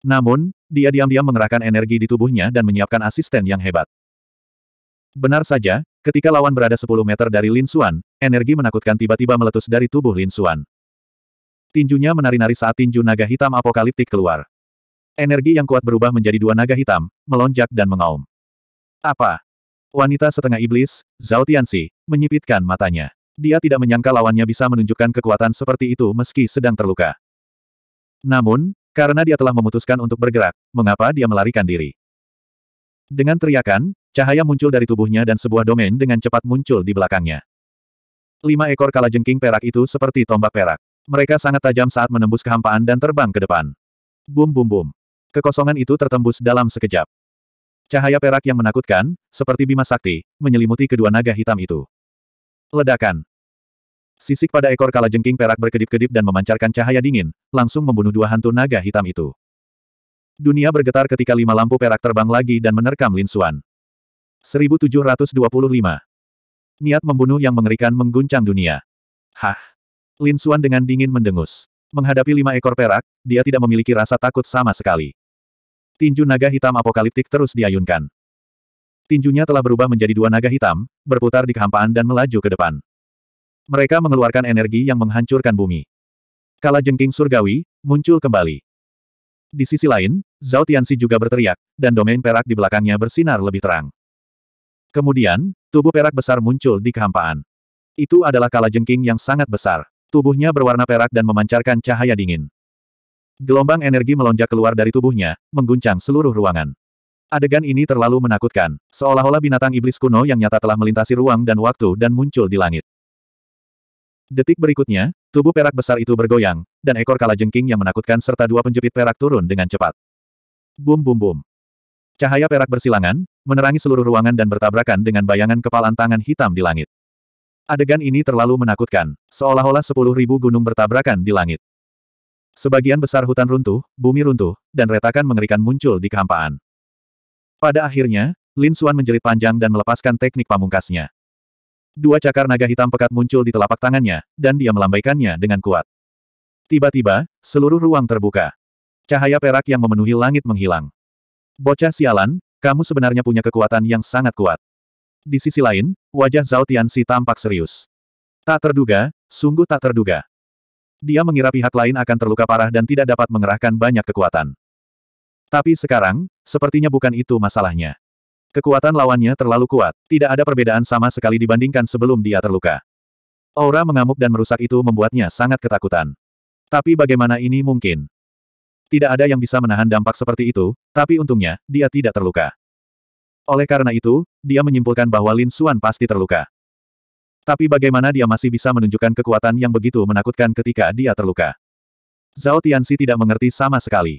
Namun, dia diam-diam mengerahkan energi di tubuhnya dan menyiapkan asisten yang hebat. Benar saja, ketika lawan berada 10 meter dari Lin Xuan, energi menakutkan tiba-tiba meletus dari tubuh Lin Xuan. Tinjunya menari-nari saat tinju naga hitam apokaliptik keluar. Energi yang kuat berubah menjadi dua naga hitam, melonjak dan mengaum. Apa? Wanita setengah iblis, Zhao Tianxi, menyipitkan matanya. Dia tidak menyangka lawannya bisa menunjukkan kekuatan seperti itu meski sedang terluka. Namun, karena dia telah memutuskan untuk bergerak, mengapa dia melarikan diri? Dengan teriakan, cahaya muncul dari tubuhnya dan sebuah domain dengan cepat muncul di belakangnya. Lima ekor kalajengking perak itu seperti tombak perak. Mereka sangat tajam saat menembus kehampaan dan terbang ke depan. Bum bum bum. Kekosongan itu tertembus dalam sekejap. Cahaya perak yang menakutkan, seperti bima sakti, menyelimuti kedua naga hitam itu. Ledakan. Sisik pada ekor kalajengking perak berkedip-kedip dan memancarkan cahaya dingin, langsung membunuh dua hantu naga hitam itu. Dunia bergetar ketika lima lampu perak terbang lagi dan menerkam Lin Xuan. 1725. Niat membunuh yang mengerikan mengguncang dunia. Hah! Lin Xuan dengan dingin mendengus. Menghadapi lima ekor perak, dia tidak memiliki rasa takut sama sekali. Tinju naga hitam apokaliptik terus diayunkan. Tinjunya telah berubah menjadi dua naga hitam, berputar di kehampaan dan melaju ke depan. Mereka mengeluarkan energi yang menghancurkan bumi. Kala jengking surgawi, muncul kembali. Di sisi lain, Zhao Tianxi juga berteriak, dan domain perak di belakangnya bersinar lebih terang. Kemudian, tubuh perak besar muncul di kehampaan. Itu adalah kala jengking yang sangat besar. Tubuhnya berwarna perak dan memancarkan cahaya dingin. Gelombang energi melonjak keluar dari tubuhnya, mengguncang seluruh ruangan. Adegan ini terlalu menakutkan, seolah-olah binatang iblis kuno yang nyata telah melintasi ruang dan waktu dan muncul di langit. Detik berikutnya, tubuh perak besar itu bergoyang, dan ekor kalajengking yang menakutkan serta dua penjepit perak turun dengan cepat. Bum bum bum. Cahaya perak bersilangan, menerangi seluruh ruangan dan bertabrakan dengan bayangan kepalan tangan hitam di langit. Adegan ini terlalu menakutkan, seolah-olah sepuluh ribu gunung bertabrakan di langit. Sebagian besar hutan runtuh, bumi runtuh, dan retakan mengerikan muncul di kehampaan. Pada akhirnya, Lin Suan menjerit panjang dan melepaskan teknik pamungkasnya. Dua cakar naga hitam pekat muncul di telapak tangannya, dan dia melambaikannya dengan kuat. Tiba-tiba, seluruh ruang terbuka. Cahaya perak yang memenuhi langit menghilang. Bocah sialan, kamu sebenarnya punya kekuatan yang sangat kuat. Di sisi lain, wajah Zhao Tianxi tampak serius. Tak terduga, sungguh tak terduga. Dia mengira pihak lain akan terluka parah dan tidak dapat mengerahkan banyak kekuatan. Tapi sekarang, sepertinya bukan itu masalahnya. Kekuatan lawannya terlalu kuat, tidak ada perbedaan sama sekali dibandingkan sebelum dia terluka. Aura mengamuk dan merusak itu membuatnya sangat ketakutan. Tapi bagaimana ini mungkin? Tidak ada yang bisa menahan dampak seperti itu, tapi untungnya, dia tidak terluka. Oleh karena itu, dia menyimpulkan bahwa Lin Xuan pasti terluka. Tapi bagaimana dia masih bisa menunjukkan kekuatan yang begitu menakutkan ketika dia terluka? Zhao Tianxi tidak mengerti sama sekali.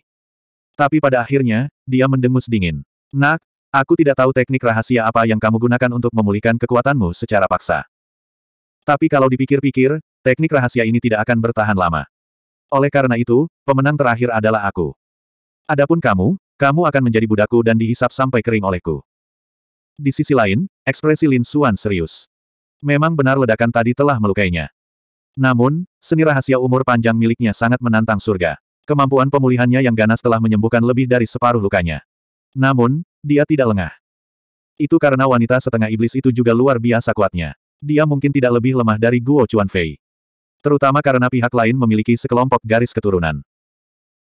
Tapi pada akhirnya, dia mendengus dingin. Nak, Aku tidak tahu teknik rahasia apa yang kamu gunakan untuk memulihkan kekuatanmu secara paksa. Tapi kalau dipikir-pikir, teknik rahasia ini tidak akan bertahan lama. Oleh karena itu, pemenang terakhir adalah aku. Adapun kamu, kamu akan menjadi budakku dan dihisap sampai kering olehku. Di sisi lain, ekspresi Lin Suan serius. Memang benar ledakan tadi telah melukainya. Namun, seni rahasia umur panjang miliknya sangat menantang surga. Kemampuan pemulihannya yang ganas telah menyembuhkan lebih dari separuh lukanya. Namun, dia tidak lengah. Itu karena wanita setengah iblis itu juga luar biasa kuatnya. Dia mungkin tidak lebih lemah dari Guo Chuanfei. Terutama karena pihak lain memiliki sekelompok garis keturunan.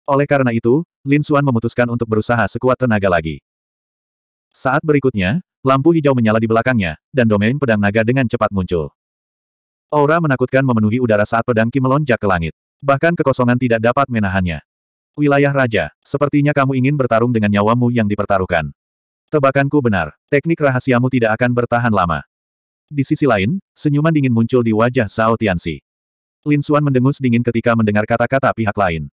Oleh karena itu, Lin Xuan memutuskan untuk berusaha sekuat tenaga lagi. Saat berikutnya, lampu hijau menyala di belakangnya, dan domain pedang naga dengan cepat muncul. Aura menakutkan memenuhi udara saat pedang Ki melonjak ke langit. Bahkan kekosongan tidak dapat menahannya. Wilayah Raja, sepertinya kamu ingin bertarung dengan nyawamu yang dipertaruhkan. Tebakanku benar, teknik rahasiamu tidak akan bertahan lama. Di sisi lain, senyuman dingin muncul di wajah Zhao Tianxi. Lin Xuan mendengus dingin ketika mendengar kata-kata pihak lain.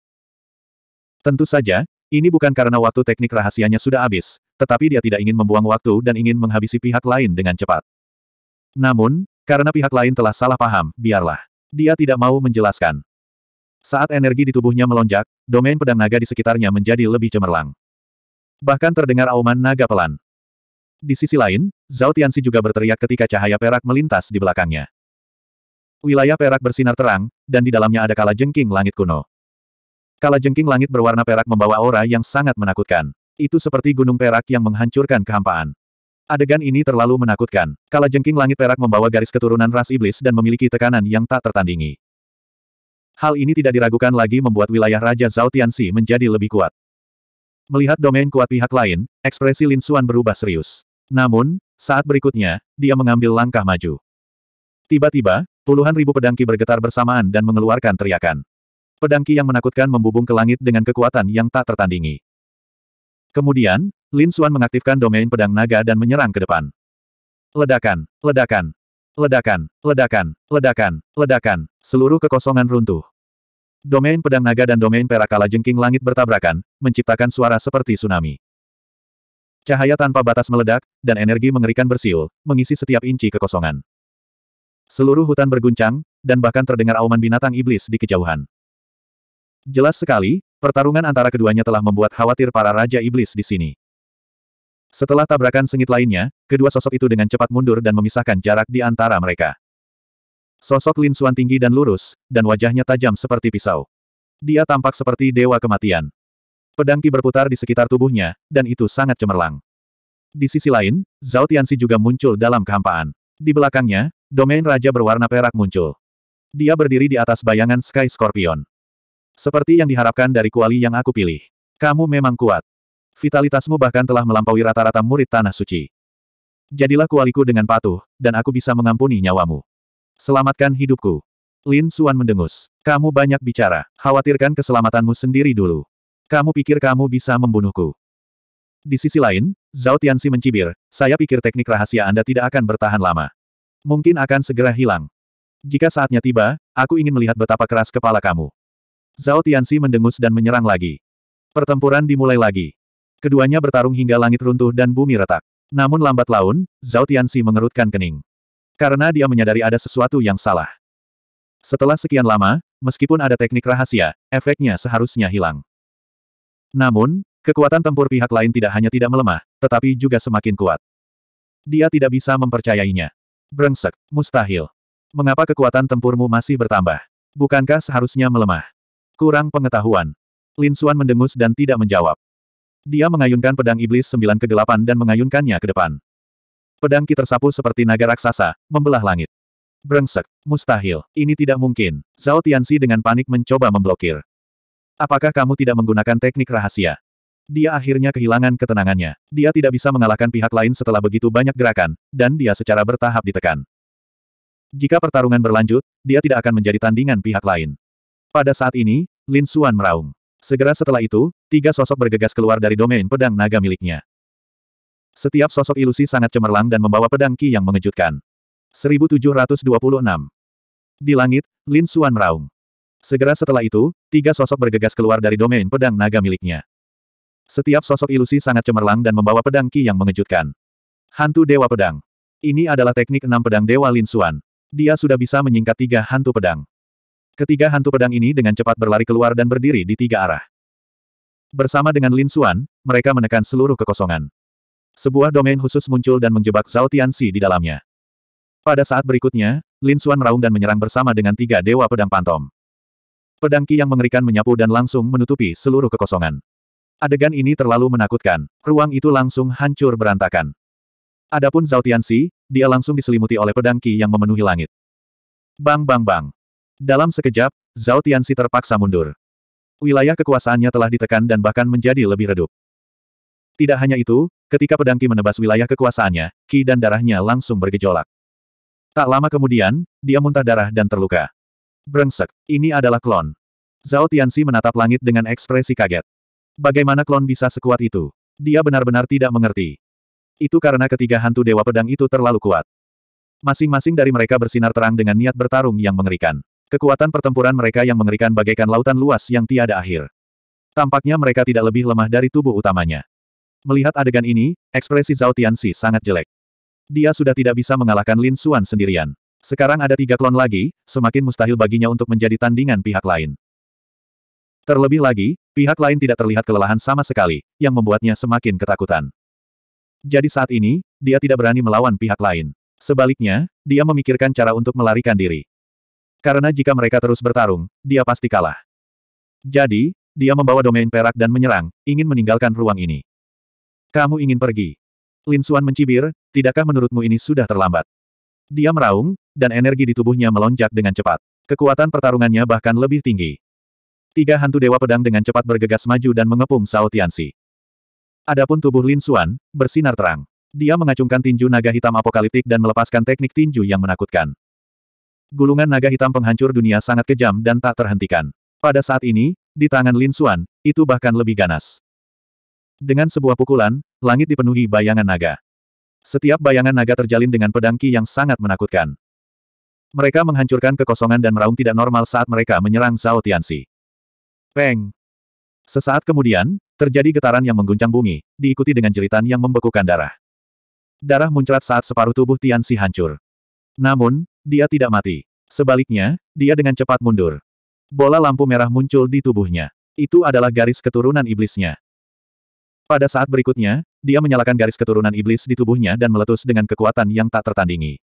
Tentu saja, ini bukan karena waktu teknik rahasianya sudah habis, tetapi dia tidak ingin membuang waktu dan ingin menghabisi pihak lain dengan cepat. Namun, karena pihak lain telah salah paham, biarlah. Dia tidak mau menjelaskan. Saat energi di tubuhnya melonjak, domain pedang naga di sekitarnya menjadi lebih cemerlang. Bahkan terdengar auman naga pelan. Di sisi lain, Zhao Tianxi juga berteriak ketika cahaya perak melintas di belakangnya. Wilayah perak bersinar terang, dan di dalamnya ada kala jengking langit kuno. Kala jengking langit berwarna perak membawa aura yang sangat menakutkan. Itu seperti gunung perak yang menghancurkan kehampaan. Adegan ini terlalu menakutkan. Kala jengking langit perak membawa garis keturunan ras iblis dan memiliki tekanan yang tak tertandingi. Hal ini tidak diragukan lagi membuat wilayah Raja Zhao Tianxi menjadi lebih kuat. Melihat domain kuat pihak lain, ekspresi Lin Xuan berubah serius. Namun, saat berikutnya, dia mengambil langkah maju. Tiba-tiba, puluhan ribu pedangki bergetar bersamaan dan mengeluarkan teriakan. Pedangki yang menakutkan membubung ke langit dengan kekuatan yang tak tertandingi. Kemudian, Lin Xuan mengaktifkan domain pedang naga dan menyerang ke depan. Ledakan, ledakan, ledakan, ledakan, ledakan, ledakan, seluruh kekosongan runtuh. Domain pedang naga dan domain perakala jengking langit bertabrakan, menciptakan suara seperti tsunami. Cahaya tanpa batas meledak, dan energi mengerikan bersiul, mengisi setiap inci kekosongan. Seluruh hutan berguncang, dan bahkan terdengar auman binatang iblis di kejauhan. Jelas sekali, pertarungan antara keduanya telah membuat khawatir para raja iblis di sini. Setelah tabrakan sengit lainnya, kedua sosok itu dengan cepat mundur dan memisahkan jarak di antara mereka. Sosok Lin Xuan tinggi dan lurus, dan wajahnya tajam seperti pisau. Dia tampak seperti dewa kematian. Pedang Ki berputar di sekitar tubuhnya, dan itu sangat cemerlang. Di sisi lain, Zhao Tianxi juga muncul dalam kehampaan. Di belakangnya, domain raja berwarna perak muncul. Dia berdiri di atas bayangan Sky Scorpion. Seperti yang diharapkan dari kuali yang aku pilih. Kamu memang kuat. Vitalitasmu bahkan telah melampaui rata-rata murid Tanah Suci. Jadilah kualiku dengan patuh, dan aku bisa mengampuni nyawamu. Selamatkan hidupku. Lin Suan mendengus. Kamu banyak bicara. Khawatirkan keselamatanmu sendiri dulu. Kamu pikir kamu bisa membunuhku. Di sisi lain, Zhao Tianxi mencibir, saya pikir teknik rahasia Anda tidak akan bertahan lama. Mungkin akan segera hilang. Jika saatnya tiba, aku ingin melihat betapa keras kepala kamu. Zhao Tianxi mendengus dan menyerang lagi. Pertempuran dimulai lagi. Keduanya bertarung hingga langit runtuh dan bumi retak. Namun lambat laun, Zhao Tianxi mengerutkan kening. Karena dia menyadari ada sesuatu yang salah. Setelah sekian lama, meskipun ada teknik rahasia, efeknya seharusnya hilang. Namun, kekuatan tempur pihak lain tidak hanya tidak melemah, tetapi juga semakin kuat. Dia tidak bisa mempercayainya. Brengsek, mustahil. Mengapa kekuatan tempurmu masih bertambah? Bukankah seharusnya melemah? Kurang pengetahuan. Lin Xuan mendengus dan tidak menjawab. Dia mengayunkan pedang iblis sembilan kegelapan dan mengayunkannya ke depan. Pedang Ki tersapu seperti naga raksasa, membelah langit. Brengsek, mustahil, ini tidak mungkin. Zhao Tianxi dengan panik mencoba memblokir. Apakah kamu tidak menggunakan teknik rahasia? Dia akhirnya kehilangan ketenangannya. Dia tidak bisa mengalahkan pihak lain setelah begitu banyak gerakan, dan dia secara bertahap ditekan. Jika pertarungan berlanjut, dia tidak akan menjadi tandingan pihak lain. Pada saat ini, Lin Xuan meraung. Segera setelah itu, tiga sosok bergegas keluar dari domain pedang naga miliknya. Setiap sosok ilusi sangat cemerlang dan membawa pedang Qi yang mengejutkan. 1726. Di langit, Lin Suan meraung. Segera setelah itu, tiga sosok bergegas keluar dari domain pedang naga miliknya. Setiap sosok ilusi sangat cemerlang dan membawa pedang Qi yang mengejutkan. Hantu Dewa Pedang. Ini adalah teknik enam pedang Dewa Lin Suan. Dia sudah bisa menyingkat tiga hantu pedang. Ketiga hantu pedang ini dengan cepat berlari keluar dan berdiri di tiga arah. Bersama dengan Lin Suan, mereka menekan seluruh kekosongan. Sebuah domain khusus muncul dan menjebak Zhao Tianxi di dalamnya. Pada saat berikutnya, Lin Xuan meraung dan menyerang bersama dengan tiga dewa pedang pantom. Pedang Qi yang mengerikan menyapu dan langsung menutupi seluruh kekosongan. Adegan ini terlalu menakutkan, ruang itu langsung hancur berantakan. Adapun Zhao Tianxi, dia langsung diselimuti oleh pedang Qi yang memenuhi langit. Bang bang bang. Dalam sekejap, Zhao Tianxi terpaksa mundur. Wilayah kekuasaannya telah ditekan dan bahkan menjadi lebih redup. Tidak hanya itu, ketika pedang Ki menebas wilayah kekuasaannya, Ki dan darahnya langsung bergejolak. Tak lama kemudian, dia muntah darah dan terluka. Brengsek, ini adalah klon. Zhao Tianxi menatap langit dengan ekspresi kaget. Bagaimana klon bisa sekuat itu? Dia benar-benar tidak mengerti. Itu karena ketiga hantu dewa pedang itu terlalu kuat. Masing-masing dari mereka bersinar terang dengan niat bertarung yang mengerikan. Kekuatan pertempuran mereka yang mengerikan bagaikan lautan luas yang tiada akhir. Tampaknya mereka tidak lebih lemah dari tubuh utamanya. Melihat adegan ini, ekspresi Zhao Tianxi sangat jelek. Dia sudah tidak bisa mengalahkan Lin Xuan sendirian. Sekarang ada tiga klon lagi, semakin mustahil baginya untuk menjadi tandingan pihak lain. Terlebih lagi, pihak lain tidak terlihat kelelahan sama sekali, yang membuatnya semakin ketakutan. Jadi saat ini, dia tidak berani melawan pihak lain. Sebaliknya, dia memikirkan cara untuk melarikan diri. Karena jika mereka terus bertarung, dia pasti kalah. Jadi, dia membawa domain perak dan menyerang, ingin meninggalkan ruang ini. Kamu ingin pergi. Lin Xuan mencibir, tidakkah menurutmu ini sudah terlambat? Dia meraung, dan energi di tubuhnya melonjak dengan cepat. Kekuatan pertarungannya bahkan lebih tinggi. Tiga hantu dewa pedang dengan cepat bergegas maju dan mengepung Sao Tianxi. Adapun tubuh Lin Xuan, bersinar terang. Dia mengacungkan tinju naga hitam apokaliptik dan melepaskan teknik tinju yang menakutkan. Gulungan naga hitam penghancur dunia sangat kejam dan tak terhentikan. Pada saat ini, di tangan Lin Xuan, itu bahkan lebih ganas. Dengan sebuah pukulan, langit dipenuhi bayangan naga. Setiap bayangan naga terjalin dengan pedangki yang sangat menakutkan. Mereka menghancurkan kekosongan dan meraung tidak normal saat mereka menyerang Zhao Tianxi. Peng! Sesaat kemudian, terjadi getaran yang mengguncang bumi, diikuti dengan jeritan yang membekukan darah. Darah muncrat saat separuh tubuh Tianxi hancur. Namun, dia tidak mati. Sebaliknya, dia dengan cepat mundur. Bola lampu merah muncul di tubuhnya. Itu adalah garis keturunan iblisnya. Pada saat berikutnya, dia menyalakan garis keturunan iblis di tubuhnya dan meletus dengan kekuatan yang tak tertandingi.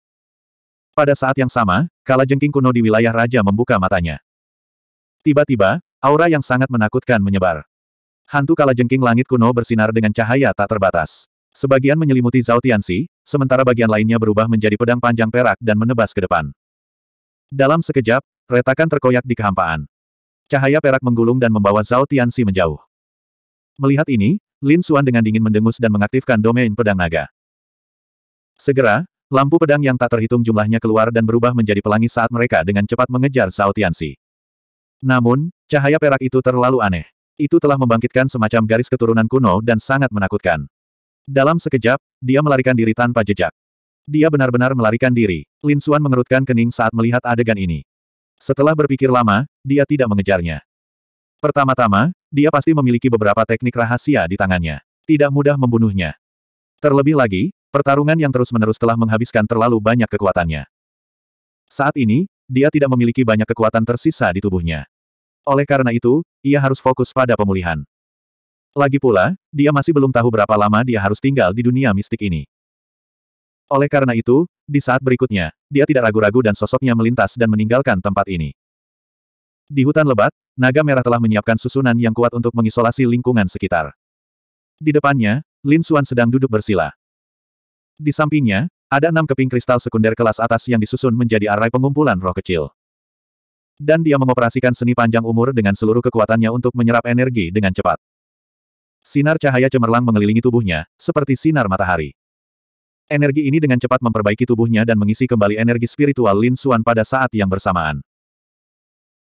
Pada saat yang sama, kala jengking kuno di wilayah raja membuka matanya. Tiba-tiba, aura yang sangat menakutkan menyebar. Hantu kala jengking langit kuno bersinar dengan cahaya tak terbatas. Sebagian menyelimuti Zhao Tianxi, sementara bagian lainnya berubah menjadi pedang panjang perak dan menebas ke depan. Dalam sekejap, retakan terkoyak di kehampaan. Cahaya perak menggulung dan membawa Zhao Tianxi menjauh. Melihat ini, Lin Suan dengan dingin mendengus dan mengaktifkan domain pedang naga. Segera, lampu pedang yang tak terhitung jumlahnya keluar dan berubah menjadi pelangi saat mereka dengan cepat mengejar Zhao Tianxi. Namun, cahaya perak itu terlalu aneh. Itu telah membangkitkan semacam garis keturunan kuno dan sangat menakutkan. Dalam sekejap, dia melarikan diri tanpa jejak. Dia benar-benar melarikan diri. Lin Suan mengerutkan kening saat melihat adegan ini. Setelah berpikir lama, dia tidak mengejarnya. Pertama-tama, dia pasti memiliki beberapa teknik rahasia di tangannya. Tidak mudah membunuhnya. Terlebih lagi, pertarungan yang terus-menerus telah menghabiskan terlalu banyak kekuatannya. Saat ini, dia tidak memiliki banyak kekuatan tersisa di tubuhnya. Oleh karena itu, ia harus fokus pada pemulihan. Lagi pula, dia masih belum tahu berapa lama dia harus tinggal di dunia mistik ini. Oleh karena itu, di saat berikutnya, dia tidak ragu-ragu dan sosoknya melintas dan meninggalkan tempat ini. Di hutan lebat, Naga Merah telah menyiapkan susunan yang kuat untuk mengisolasi lingkungan sekitar. Di depannya, Lin Xuan sedang duduk bersila. Di sampingnya, ada enam keping kristal sekunder kelas atas yang disusun menjadi array pengumpulan roh kecil. Dan dia mengoperasikan seni panjang umur dengan seluruh kekuatannya untuk menyerap energi dengan cepat. Sinar cahaya cemerlang mengelilingi tubuhnya, seperti sinar matahari. Energi ini dengan cepat memperbaiki tubuhnya dan mengisi kembali energi spiritual Lin Xuan pada saat yang bersamaan.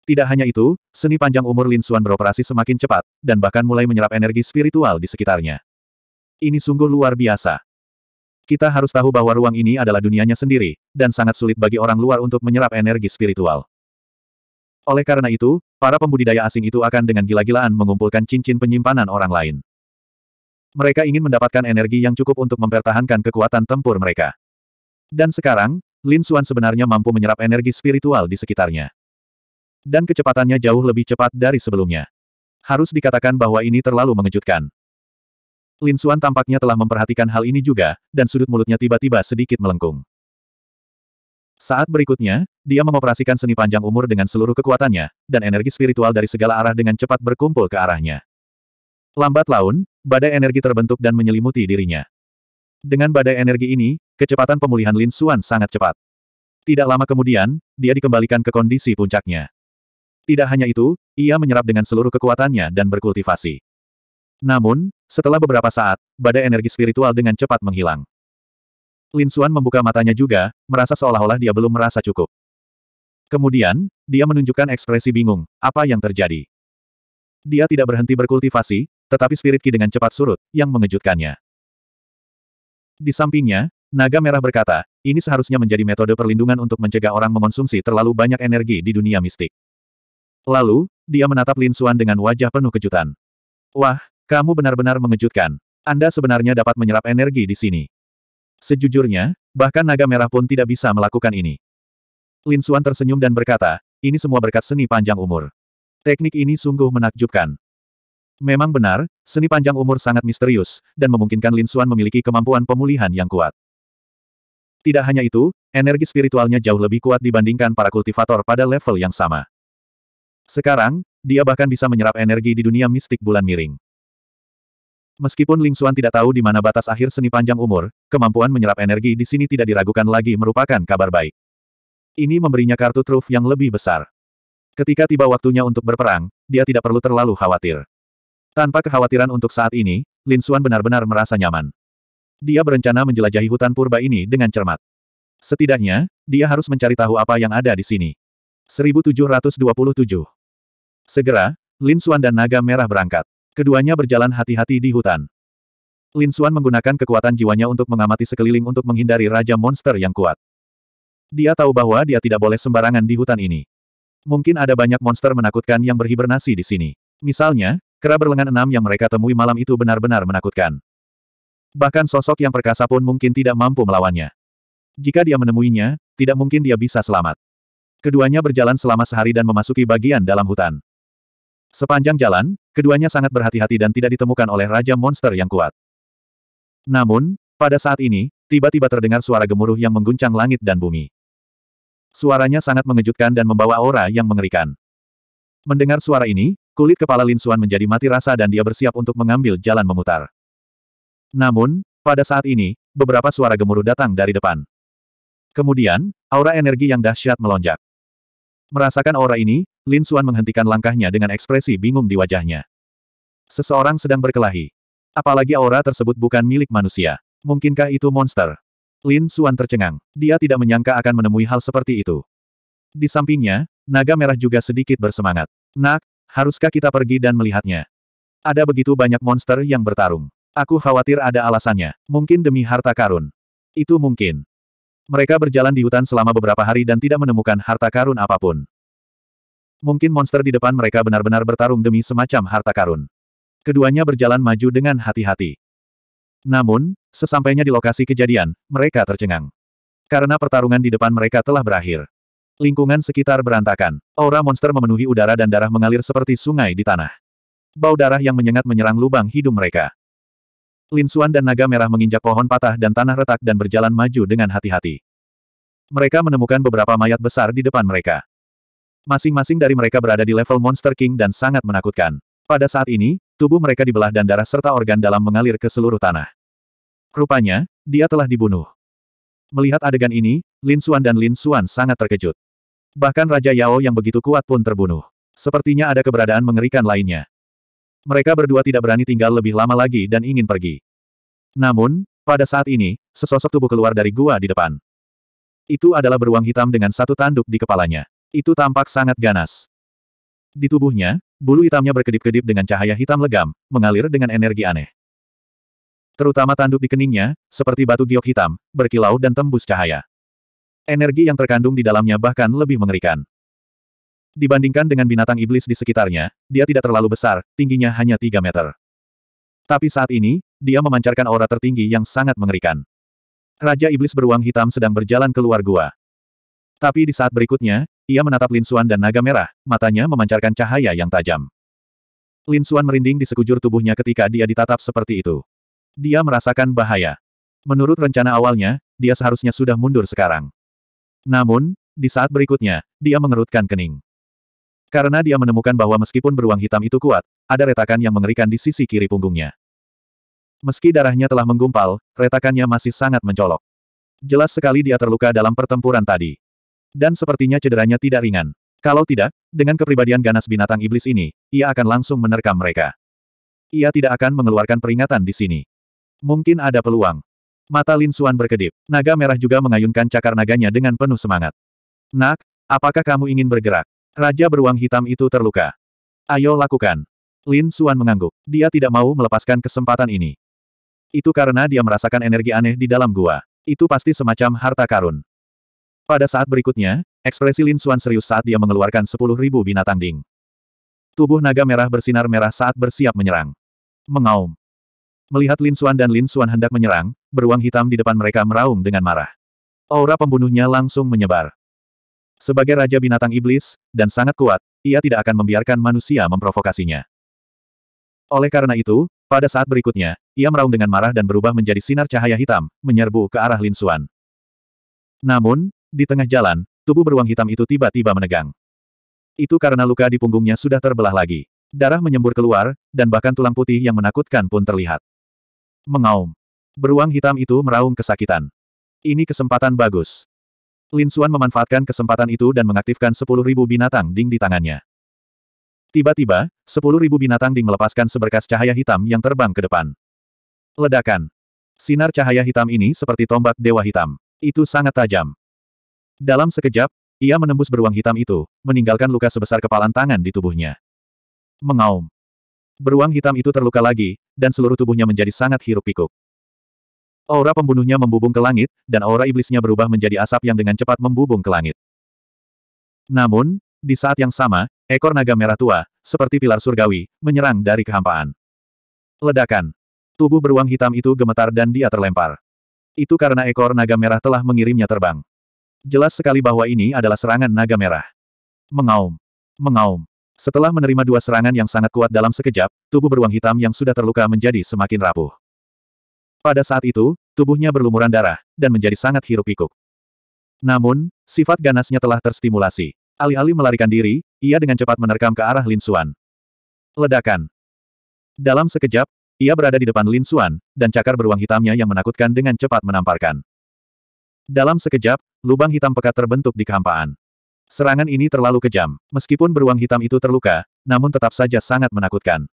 Tidak hanya itu, seni panjang umur Lin Suan beroperasi semakin cepat, dan bahkan mulai menyerap energi spiritual di sekitarnya. Ini sungguh luar biasa. Kita harus tahu bahwa ruang ini adalah dunianya sendiri, dan sangat sulit bagi orang luar untuk menyerap energi spiritual. Oleh karena itu, para pembudidaya asing itu akan dengan gila-gilaan mengumpulkan cincin penyimpanan orang lain. Mereka ingin mendapatkan energi yang cukup untuk mempertahankan kekuatan tempur mereka. Dan sekarang, Lin Suan sebenarnya mampu menyerap energi spiritual di sekitarnya dan kecepatannya jauh lebih cepat dari sebelumnya. Harus dikatakan bahwa ini terlalu mengejutkan. Lin Xuan tampaknya telah memperhatikan hal ini juga, dan sudut mulutnya tiba-tiba sedikit melengkung. Saat berikutnya, dia mengoperasikan seni panjang umur dengan seluruh kekuatannya, dan energi spiritual dari segala arah dengan cepat berkumpul ke arahnya. Lambat laun, badai energi terbentuk dan menyelimuti dirinya. Dengan badai energi ini, kecepatan pemulihan Lin Xuan sangat cepat. Tidak lama kemudian, dia dikembalikan ke kondisi puncaknya. Tidak hanya itu, ia menyerap dengan seluruh kekuatannya dan berkultivasi. Namun, setelah beberapa saat, badai energi spiritual dengan cepat menghilang. Lin Xuan membuka matanya juga, merasa seolah-olah dia belum merasa cukup. Kemudian, dia menunjukkan ekspresi bingung, apa yang terjadi. Dia tidak berhenti berkultivasi, tetapi spirit ki dengan cepat surut, yang mengejutkannya. Di sampingnya, Naga Merah berkata, ini seharusnya menjadi metode perlindungan untuk mencegah orang mengonsumsi terlalu banyak energi di dunia mistik. Lalu, dia menatap Lin Xuan dengan wajah penuh kejutan. Wah, kamu benar-benar mengejutkan. Anda sebenarnya dapat menyerap energi di sini. Sejujurnya, bahkan naga merah pun tidak bisa melakukan ini. Lin Xuan tersenyum dan berkata, ini semua berkat seni panjang umur. Teknik ini sungguh menakjubkan. Memang benar, seni panjang umur sangat misterius, dan memungkinkan Lin Xuan memiliki kemampuan pemulihan yang kuat. Tidak hanya itu, energi spiritualnya jauh lebih kuat dibandingkan para kultivator pada level yang sama. Sekarang, dia bahkan bisa menyerap energi di dunia mistik bulan miring. Meskipun Ling Xuan tidak tahu di mana batas akhir seni panjang umur, kemampuan menyerap energi di sini tidak diragukan lagi merupakan kabar baik. Ini memberinya kartu truf yang lebih besar. Ketika tiba waktunya untuk berperang, dia tidak perlu terlalu khawatir. Tanpa kekhawatiran untuk saat ini, Lin Xuan benar-benar merasa nyaman. Dia berencana menjelajahi hutan purba ini dengan cermat. Setidaknya, dia harus mencari tahu apa yang ada di sini. 1727 Segera, Lin Xuan dan naga merah berangkat. Keduanya berjalan hati-hati di hutan. Lin Xuan menggunakan kekuatan jiwanya untuk mengamati sekeliling untuk menghindari raja monster yang kuat. Dia tahu bahwa dia tidak boleh sembarangan di hutan ini. Mungkin ada banyak monster menakutkan yang berhibernasi di sini. Misalnya, kera berlengan enam yang mereka temui malam itu benar-benar menakutkan. Bahkan sosok yang perkasa pun mungkin tidak mampu melawannya. Jika dia menemuinya, tidak mungkin dia bisa selamat. Keduanya berjalan selama sehari dan memasuki bagian dalam hutan. Sepanjang jalan, keduanya sangat berhati-hati dan tidak ditemukan oleh Raja Monster yang kuat. Namun, pada saat ini, tiba-tiba terdengar suara gemuruh yang mengguncang langit dan bumi. Suaranya sangat mengejutkan dan membawa aura yang mengerikan. Mendengar suara ini, kulit kepala Lin Xuan menjadi mati rasa dan dia bersiap untuk mengambil jalan memutar. Namun, pada saat ini, beberapa suara gemuruh datang dari depan. Kemudian, aura energi yang dahsyat melonjak. Merasakan aura ini, Lin Suan menghentikan langkahnya dengan ekspresi bingung di wajahnya. Seseorang sedang berkelahi. Apalagi aura tersebut bukan milik manusia. Mungkinkah itu monster? Lin Suan tercengang. Dia tidak menyangka akan menemui hal seperti itu. Di sampingnya, naga merah juga sedikit bersemangat. Nak, haruskah kita pergi dan melihatnya? Ada begitu banyak monster yang bertarung. Aku khawatir ada alasannya. Mungkin demi harta karun. Itu mungkin. Mereka berjalan di hutan selama beberapa hari dan tidak menemukan harta karun apapun. Mungkin monster di depan mereka benar-benar bertarung demi semacam harta karun. Keduanya berjalan maju dengan hati-hati. Namun, sesampainya di lokasi kejadian, mereka tercengang. Karena pertarungan di depan mereka telah berakhir. Lingkungan sekitar berantakan. Aura monster memenuhi udara dan darah mengalir seperti sungai di tanah. Bau darah yang menyengat menyerang lubang hidung mereka. Linsuan dan naga merah menginjak pohon patah dan tanah retak dan berjalan maju dengan hati-hati. Mereka menemukan beberapa mayat besar di depan mereka. Masing-masing dari mereka berada di level Monster King dan sangat menakutkan. Pada saat ini, tubuh mereka dibelah dan darah serta organ dalam mengalir ke seluruh tanah. Rupanya, dia telah dibunuh. Melihat adegan ini, Lin Xuan dan Lin Xuan sangat terkejut. Bahkan Raja Yao yang begitu kuat pun terbunuh. Sepertinya ada keberadaan mengerikan lainnya. Mereka berdua tidak berani tinggal lebih lama lagi dan ingin pergi. Namun, pada saat ini, sesosok tubuh keluar dari gua di depan. Itu adalah beruang hitam dengan satu tanduk di kepalanya. Itu tampak sangat ganas. Di tubuhnya, bulu hitamnya berkedip-kedip dengan cahaya hitam legam, mengalir dengan energi aneh. Terutama tanduk di keningnya, seperti batu giok hitam, berkilau dan tembus cahaya. Energi yang terkandung di dalamnya bahkan lebih mengerikan. Dibandingkan dengan binatang iblis di sekitarnya, dia tidak terlalu besar, tingginya hanya 3 meter. Tapi saat ini, dia memancarkan aura tertinggi yang sangat mengerikan. Raja Iblis beruang hitam sedang berjalan keluar gua. Tapi di saat berikutnya, ia menatap Lin Xuan dan naga merah, matanya memancarkan cahaya yang tajam. Lin Xuan merinding di sekujur tubuhnya ketika dia ditatap seperti itu. Dia merasakan bahaya. Menurut rencana awalnya, dia seharusnya sudah mundur sekarang. Namun, di saat berikutnya, dia mengerutkan kening. Karena dia menemukan bahwa meskipun beruang hitam itu kuat, ada retakan yang mengerikan di sisi kiri punggungnya. Meski darahnya telah menggumpal, retakannya masih sangat mencolok. Jelas sekali dia terluka dalam pertempuran tadi. Dan sepertinya cederanya tidak ringan. Kalau tidak, dengan kepribadian ganas binatang iblis ini, ia akan langsung menerkam mereka. Ia tidak akan mengeluarkan peringatan di sini. Mungkin ada peluang. Mata Lin Suan berkedip. Naga merah juga mengayunkan cakar naganya dengan penuh semangat. Nak, apakah kamu ingin bergerak? Raja beruang hitam itu terluka. Ayo lakukan. Lin Suan mengangguk. Dia tidak mau melepaskan kesempatan ini. Itu karena dia merasakan energi aneh di dalam gua. Itu pasti semacam harta karun. Pada saat berikutnya, ekspresi Lin Xuan serius saat dia mengeluarkan 10.000 binatang ding. Tubuh naga merah bersinar merah saat bersiap menyerang. Mengaum. Melihat Lin Xuan dan Lin Xuan hendak menyerang, beruang hitam di depan mereka meraung dengan marah. Aura pembunuhnya langsung menyebar. Sebagai raja binatang iblis, dan sangat kuat, ia tidak akan membiarkan manusia memprovokasinya. Oleh karena itu, pada saat berikutnya, ia meraung dengan marah dan berubah menjadi sinar cahaya hitam, menyerbu ke arah Lin Xuan. Namun, di tengah jalan, tubuh beruang hitam itu tiba-tiba menegang. Itu karena luka di punggungnya sudah terbelah lagi. Darah menyembur keluar, dan bahkan tulang putih yang menakutkan pun terlihat. Mengaum. Beruang hitam itu meraung kesakitan. Ini kesempatan bagus. Lin Xuan memanfaatkan kesempatan itu dan mengaktifkan 10.000 binatang ding di tangannya. Tiba-tiba, 10.000 binatang ding melepaskan seberkas cahaya hitam yang terbang ke depan. Ledakan. Sinar cahaya hitam ini seperti tombak dewa hitam. Itu sangat tajam. Dalam sekejap, ia menembus beruang hitam itu, meninggalkan luka sebesar kepalan tangan di tubuhnya. Mengaum. Beruang hitam itu terluka lagi, dan seluruh tubuhnya menjadi sangat hirup pikuk Aura pembunuhnya membubung ke langit, dan aura iblisnya berubah menjadi asap yang dengan cepat membubung ke langit. Namun, di saat yang sama, ekor naga merah tua, seperti pilar surgawi, menyerang dari kehampaan. Ledakan. Tubuh beruang hitam itu gemetar dan dia terlempar. Itu karena ekor naga merah telah mengirimnya terbang. Jelas sekali bahwa ini adalah serangan naga merah. Mengaum. Mengaum. Setelah menerima dua serangan yang sangat kuat dalam sekejap, tubuh beruang hitam yang sudah terluka menjadi semakin rapuh. Pada saat itu, tubuhnya berlumuran darah, dan menjadi sangat hirup pikuk Namun, sifat ganasnya telah terstimulasi. Alih-alih melarikan diri, ia dengan cepat menerkam ke arah Lin Xuan. Ledakan. Dalam sekejap, ia berada di depan Lin Xuan, dan cakar beruang hitamnya yang menakutkan dengan cepat menamparkan. Dalam sekejap, lubang hitam pekat terbentuk di kehampaan. Serangan ini terlalu kejam. Meskipun beruang hitam itu terluka, namun tetap saja sangat menakutkan.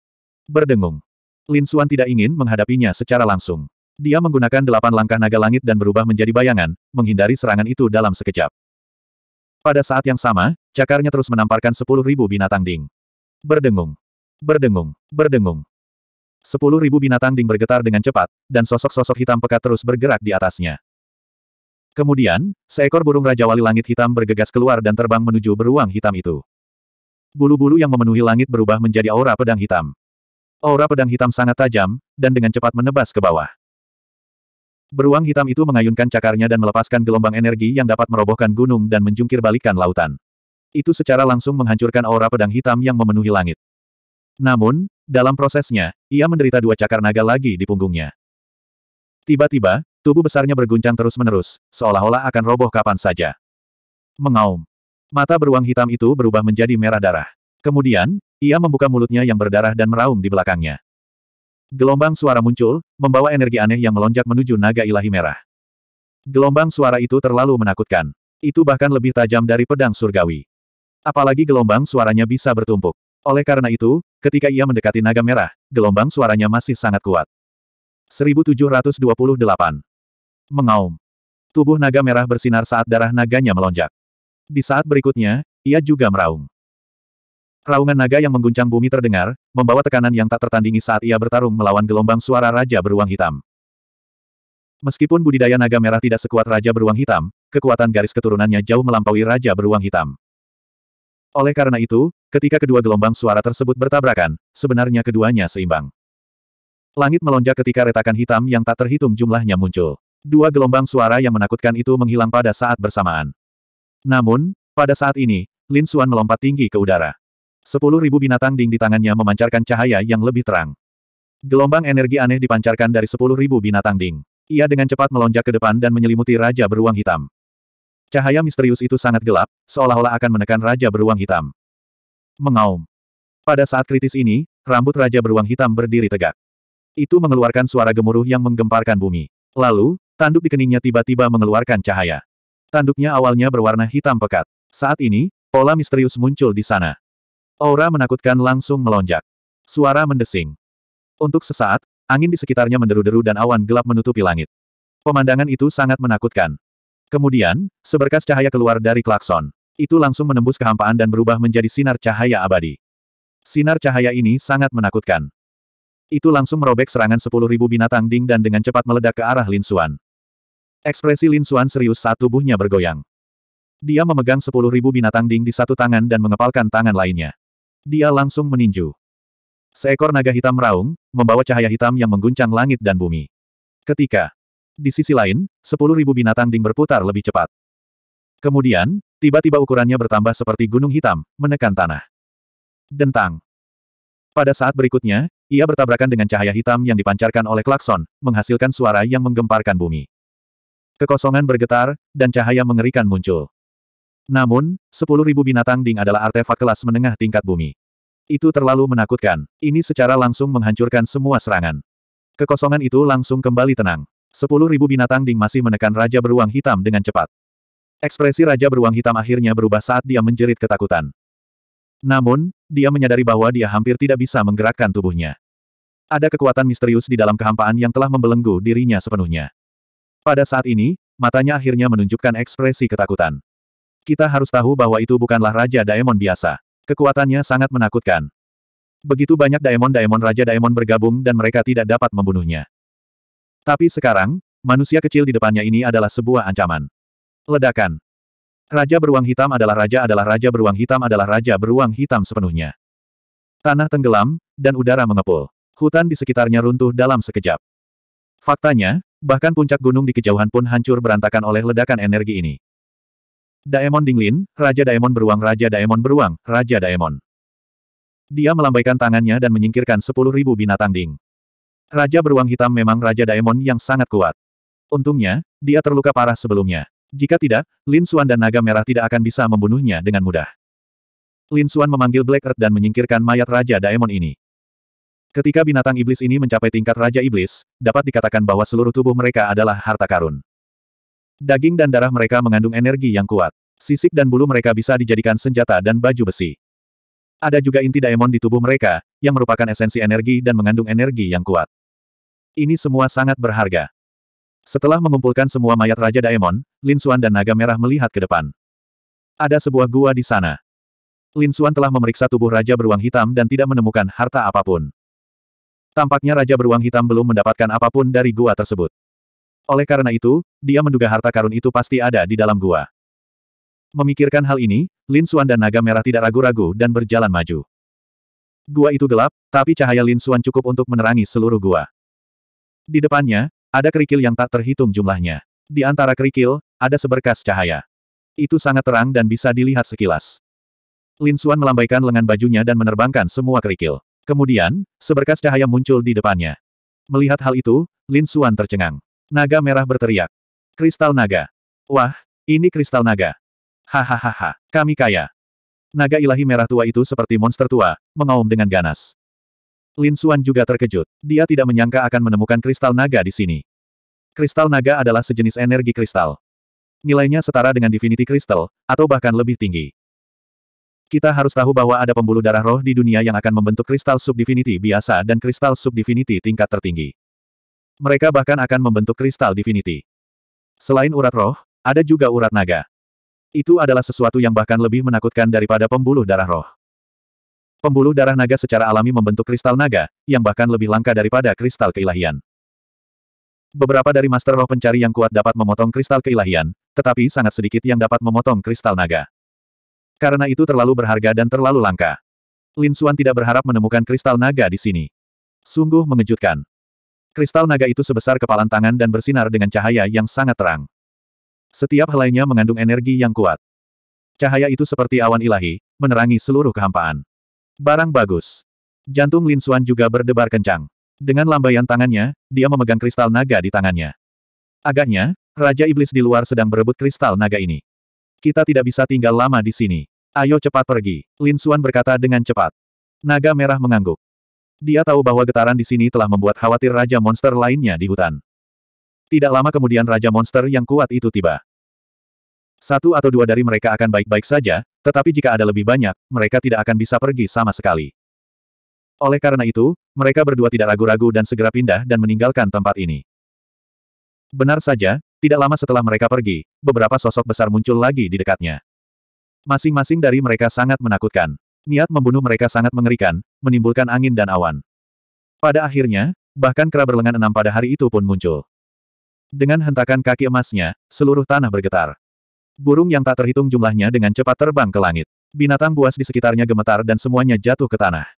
Berdengung. Lin Xuan tidak ingin menghadapinya secara langsung. Dia menggunakan delapan langkah naga langit dan berubah menjadi bayangan, menghindari serangan itu dalam sekejap. Pada saat yang sama, cakarnya terus menamparkan sepuluh ribu binatang ding. Berdengung. Berdengung. Berdengung. Sepuluh ribu binatang ding bergetar dengan cepat, dan sosok-sosok hitam pekat terus bergerak di atasnya. Kemudian, seekor burung Raja Wali Langit Hitam bergegas keluar dan terbang menuju beruang hitam itu. Bulu-bulu yang memenuhi langit berubah menjadi aura pedang hitam. Aura pedang hitam sangat tajam, dan dengan cepat menebas ke bawah. Beruang hitam itu mengayunkan cakarnya dan melepaskan gelombang energi yang dapat merobohkan gunung dan menjungkir balikan lautan. Itu secara langsung menghancurkan aura pedang hitam yang memenuhi langit. Namun, dalam prosesnya, ia menderita dua cakar naga lagi di punggungnya. Tiba-tiba, Tubuh besarnya berguncang terus-menerus, seolah-olah akan roboh kapan saja. Mengaum. Mata beruang hitam itu berubah menjadi merah darah. Kemudian, ia membuka mulutnya yang berdarah dan meraung di belakangnya. Gelombang suara muncul, membawa energi aneh yang melonjak menuju naga ilahi merah. Gelombang suara itu terlalu menakutkan. Itu bahkan lebih tajam dari pedang surgawi. Apalagi gelombang suaranya bisa bertumpuk. Oleh karena itu, ketika ia mendekati naga merah, gelombang suaranya masih sangat kuat. 1728 mengaum. Tubuh naga merah bersinar saat darah naganya melonjak. Di saat berikutnya, ia juga meraung. Raungan naga yang mengguncang bumi terdengar, membawa tekanan yang tak tertandingi saat ia bertarung melawan gelombang suara Raja Beruang Hitam. Meskipun budidaya naga merah tidak sekuat Raja Beruang Hitam, kekuatan garis keturunannya jauh melampaui Raja Beruang Hitam. Oleh karena itu, ketika kedua gelombang suara tersebut bertabrakan, sebenarnya keduanya seimbang. Langit melonjak ketika retakan hitam yang tak terhitung jumlahnya muncul. Dua gelombang suara yang menakutkan itu menghilang pada saat bersamaan. Namun, pada saat ini, Lin Xuan melompat tinggi ke udara. Sepuluh ribu binatang ding di tangannya memancarkan cahaya yang lebih terang. Gelombang energi aneh dipancarkan dari sepuluh ribu binatang ding. Ia dengan cepat melonjak ke depan dan menyelimuti Raja Beruang Hitam. Cahaya misterius itu sangat gelap, seolah-olah akan menekan Raja Beruang Hitam. Mengaum. Pada saat kritis ini, rambut Raja Beruang Hitam berdiri tegak. Itu mengeluarkan suara gemuruh yang menggemparkan bumi. Lalu, Tanduk di keningnya tiba-tiba mengeluarkan cahaya. Tanduknya awalnya berwarna hitam pekat. Saat ini, pola misterius muncul di sana. Aura menakutkan langsung melonjak. Suara mendesing. Untuk sesaat, angin di sekitarnya menderu-deru dan awan gelap menutupi langit. Pemandangan itu sangat menakutkan. Kemudian, seberkas cahaya keluar dari klakson. Itu langsung menembus kehampaan dan berubah menjadi sinar cahaya abadi. Sinar cahaya ini sangat menakutkan. Itu langsung merobek serangan 10.000 binatang ding dan dengan cepat meledak ke arah Lin Suan. Ekspresi Lin Xuan serius saat tubuhnya bergoyang. Dia memegang sepuluh ribu binatang ding di satu tangan dan mengepalkan tangan lainnya. Dia langsung meninju. Seekor naga hitam meraung, membawa cahaya hitam yang mengguncang langit dan bumi. Ketika, di sisi lain, sepuluh ribu binatang ding berputar lebih cepat. Kemudian, tiba-tiba ukurannya bertambah seperti gunung hitam, menekan tanah. Dentang. Pada saat berikutnya, ia bertabrakan dengan cahaya hitam yang dipancarkan oleh klakson, menghasilkan suara yang menggemparkan bumi. Kekosongan bergetar, dan cahaya mengerikan muncul. Namun, sepuluh ribu binatang ding adalah artefak kelas menengah tingkat bumi. Itu terlalu menakutkan. Ini secara langsung menghancurkan semua serangan. Kekosongan itu langsung kembali tenang. Sepuluh ribu binatang ding masih menekan Raja Beruang Hitam dengan cepat. Ekspresi Raja Beruang Hitam akhirnya berubah saat dia menjerit ketakutan. Namun, dia menyadari bahwa dia hampir tidak bisa menggerakkan tubuhnya. Ada kekuatan misterius di dalam kehampaan yang telah membelenggu dirinya sepenuhnya. Pada saat ini, matanya akhirnya menunjukkan ekspresi ketakutan. Kita harus tahu bahwa itu bukanlah Raja Daemon biasa. Kekuatannya sangat menakutkan. Begitu banyak Daemon-Daemon Raja Daemon bergabung dan mereka tidak dapat membunuhnya. Tapi sekarang, manusia kecil di depannya ini adalah sebuah ancaman. Ledakan. Raja beruang hitam adalah raja adalah raja beruang hitam adalah raja beruang hitam sepenuhnya. Tanah tenggelam, dan udara mengepul. Hutan di sekitarnya runtuh dalam sekejap. Faktanya, Bahkan puncak gunung di kejauhan pun hancur berantakan oleh ledakan energi ini. Daemon Dinglin, Raja Daemon Beruang Raja Daemon Beruang, Raja Daemon. Dia melambaikan tangannya dan menyingkirkan sepuluh ribu binatang ding. Raja Beruang Hitam memang Raja Daemon yang sangat kuat. Untungnya, dia terluka parah sebelumnya. Jika tidak, Lin Suan dan Naga Merah tidak akan bisa membunuhnya dengan mudah. Lin Suan memanggil Black Earth dan menyingkirkan mayat Raja Daemon ini. Ketika binatang iblis ini mencapai tingkat Raja Iblis, dapat dikatakan bahwa seluruh tubuh mereka adalah harta karun. Daging dan darah mereka mengandung energi yang kuat. Sisik dan bulu mereka bisa dijadikan senjata dan baju besi. Ada juga inti daemon di tubuh mereka, yang merupakan esensi energi dan mengandung energi yang kuat. Ini semua sangat berharga. Setelah mengumpulkan semua mayat Raja Daemon, Lin Xuan dan Naga Merah melihat ke depan. Ada sebuah gua di sana. Lin Xuan telah memeriksa tubuh Raja Beruang Hitam dan tidak menemukan harta apapun. Tampaknya Raja Beruang Hitam belum mendapatkan apapun dari gua tersebut. Oleh karena itu, dia menduga harta karun itu pasti ada di dalam gua. Memikirkan hal ini, Lin Xuan dan Naga Merah tidak ragu-ragu dan berjalan maju. Gua itu gelap, tapi cahaya Lin Xuan cukup untuk menerangi seluruh gua. Di depannya, ada kerikil yang tak terhitung jumlahnya. Di antara kerikil, ada seberkas cahaya. Itu sangat terang dan bisa dilihat sekilas. Lin Xuan melambaikan lengan bajunya dan menerbangkan semua kerikil. Kemudian, seberkas cahaya muncul di depannya. Melihat hal itu, Lin Xuan tercengang. Naga merah berteriak. Kristal naga. Wah, ini kristal naga. Hahaha, kami kaya. Naga ilahi merah tua itu seperti monster tua, mengaum dengan ganas. Lin Xuan juga terkejut. Dia tidak menyangka akan menemukan kristal naga di sini. Kristal naga adalah sejenis energi kristal. Nilainya setara dengan Divinity kristal, atau bahkan lebih tinggi. Kita harus tahu bahwa ada pembuluh darah roh di dunia yang akan membentuk kristal subdivinity biasa dan kristal subdivinity tingkat tertinggi. Mereka bahkan akan membentuk kristal divinity. Selain urat roh, ada juga urat naga. Itu adalah sesuatu yang bahkan lebih menakutkan daripada pembuluh darah roh. Pembuluh darah naga secara alami membentuk kristal naga, yang bahkan lebih langka daripada kristal keilahian. Beberapa dari master roh pencari yang kuat dapat memotong kristal keilahian, tetapi sangat sedikit yang dapat memotong kristal naga. Karena itu terlalu berharga dan terlalu langka. Lin Xuan tidak berharap menemukan kristal naga di sini. Sungguh mengejutkan. Kristal naga itu sebesar kepalan tangan dan bersinar dengan cahaya yang sangat terang. Setiap helainya mengandung energi yang kuat. Cahaya itu seperti awan ilahi, menerangi seluruh kehampaan. Barang bagus. Jantung Lin Xuan juga berdebar kencang. Dengan lambaian tangannya, dia memegang kristal naga di tangannya. Agaknya, Raja Iblis di luar sedang berebut kristal naga ini. Kita tidak bisa tinggal lama di sini. Ayo cepat pergi. Lin Xuan berkata dengan cepat. Naga merah mengangguk. Dia tahu bahwa getaran di sini telah membuat khawatir Raja Monster lainnya di hutan. Tidak lama kemudian Raja Monster yang kuat itu tiba. Satu atau dua dari mereka akan baik-baik saja, tetapi jika ada lebih banyak, mereka tidak akan bisa pergi sama sekali. Oleh karena itu, mereka berdua tidak ragu-ragu dan segera pindah dan meninggalkan tempat ini. Benar saja, tidak lama setelah mereka pergi, beberapa sosok besar muncul lagi di dekatnya. Masing-masing dari mereka sangat menakutkan. Niat membunuh mereka sangat mengerikan, menimbulkan angin dan awan. Pada akhirnya, bahkan kera berlengan enam pada hari itu pun muncul. Dengan hentakan kaki emasnya, seluruh tanah bergetar. Burung yang tak terhitung jumlahnya dengan cepat terbang ke langit. Binatang buas di sekitarnya gemetar dan semuanya jatuh ke tanah.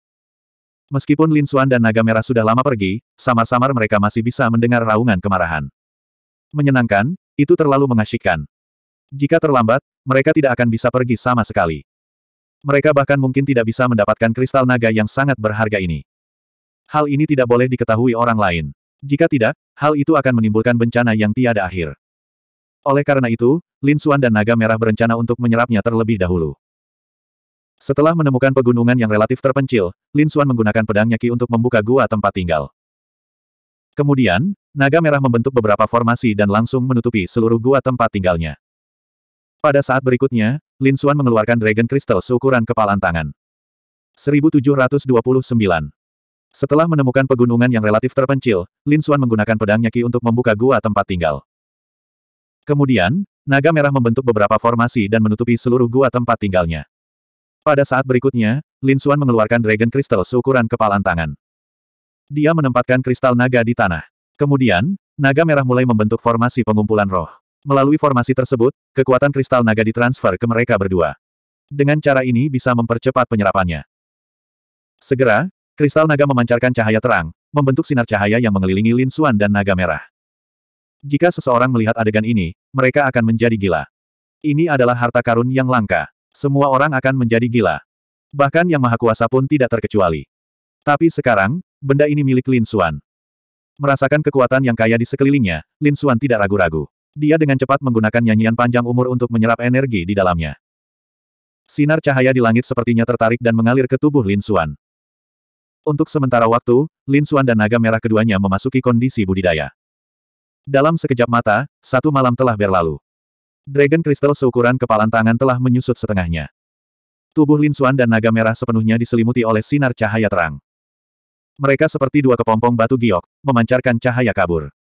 Meskipun Lin Xuan dan Naga Merah sudah lama pergi, samar-samar mereka masih bisa mendengar raungan kemarahan menyenangkan, itu terlalu mengasyikkan. Jika terlambat, mereka tidak akan bisa pergi sama sekali. Mereka bahkan mungkin tidak bisa mendapatkan kristal naga yang sangat berharga ini. Hal ini tidak boleh diketahui orang lain. Jika tidak, hal itu akan menimbulkan bencana yang tiada akhir. Oleh karena itu, Lin Xuan dan Naga Merah berencana untuk menyerapnya terlebih dahulu. Setelah menemukan pegunungan yang relatif terpencil, Lin Xuan menggunakan pedangnya Ki untuk membuka gua tempat tinggal. Kemudian, Naga merah membentuk beberapa formasi dan langsung menutupi seluruh gua tempat tinggalnya. Pada saat berikutnya, Lin Xuan mengeluarkan Dragon Crystal seukuran kepalan tangan. 1729 Setelah menemukan pegunungan yang relatif terpencil, Lin Xuan menggunakan pedangnya nyaki untuk membuka gua tempat tinggal. Kemudian, naga merah membentuk beberapa formasi dan menutupi seluruh gua tempat tinggalnya. Pada saat berikutnya, Lin Xuan mengeluarkan Dragon Crystal seukuran kepalan tangan. Dia menempatkan kristal naga di tanah. Kemudian, naga merah mulai membentuk formasi pengumpulan roh. Melalui formasi tersebut, kekuatan kristal naga ditransfer ke mereka berdua. Dengan cara ini bisa mempercepat penyerapannya. Segera, kristal naga memancarkan cahaya terang, membentuk sinar cahaya yang mengelilingi Lin Suan dan naga merah. Jika seseorang melihat adegan ini, mereka akan menjadi gila. Ini adalah harta karun yang langka. Semua orang akan menjadi gila. Bahkan yang maha kuasa pun tidak terkecuali. Tapi sekarang, benda ini milik Lin Suan. Merasakan kekuatan yang kaya di sekelilingnya, Lin Xuan tidak ragu-ragu. Dia dengan cepat menggunakan nyanyian panjang umur untuk menyerap energi di dalamnya. Sinar cahaya di langit sepertinya tertarik dan mengalir ke tubuh Lin Xuan. Untuk sementara waktu, Lin Xuan dan naga merah keduanya memasuki kondisi budidaya. Dalam sekejap mata, satu malam telah berlalu. Dragon Crystal seukuran kepalan tangan telah menyusut setengahnya. Tubuh Lin Xuan dan naga merah sepenuhnya diselimuti oleh sinar cahaya terang. Mereka seperti dua kepompong batu giok, memancarkan cahaya kabur.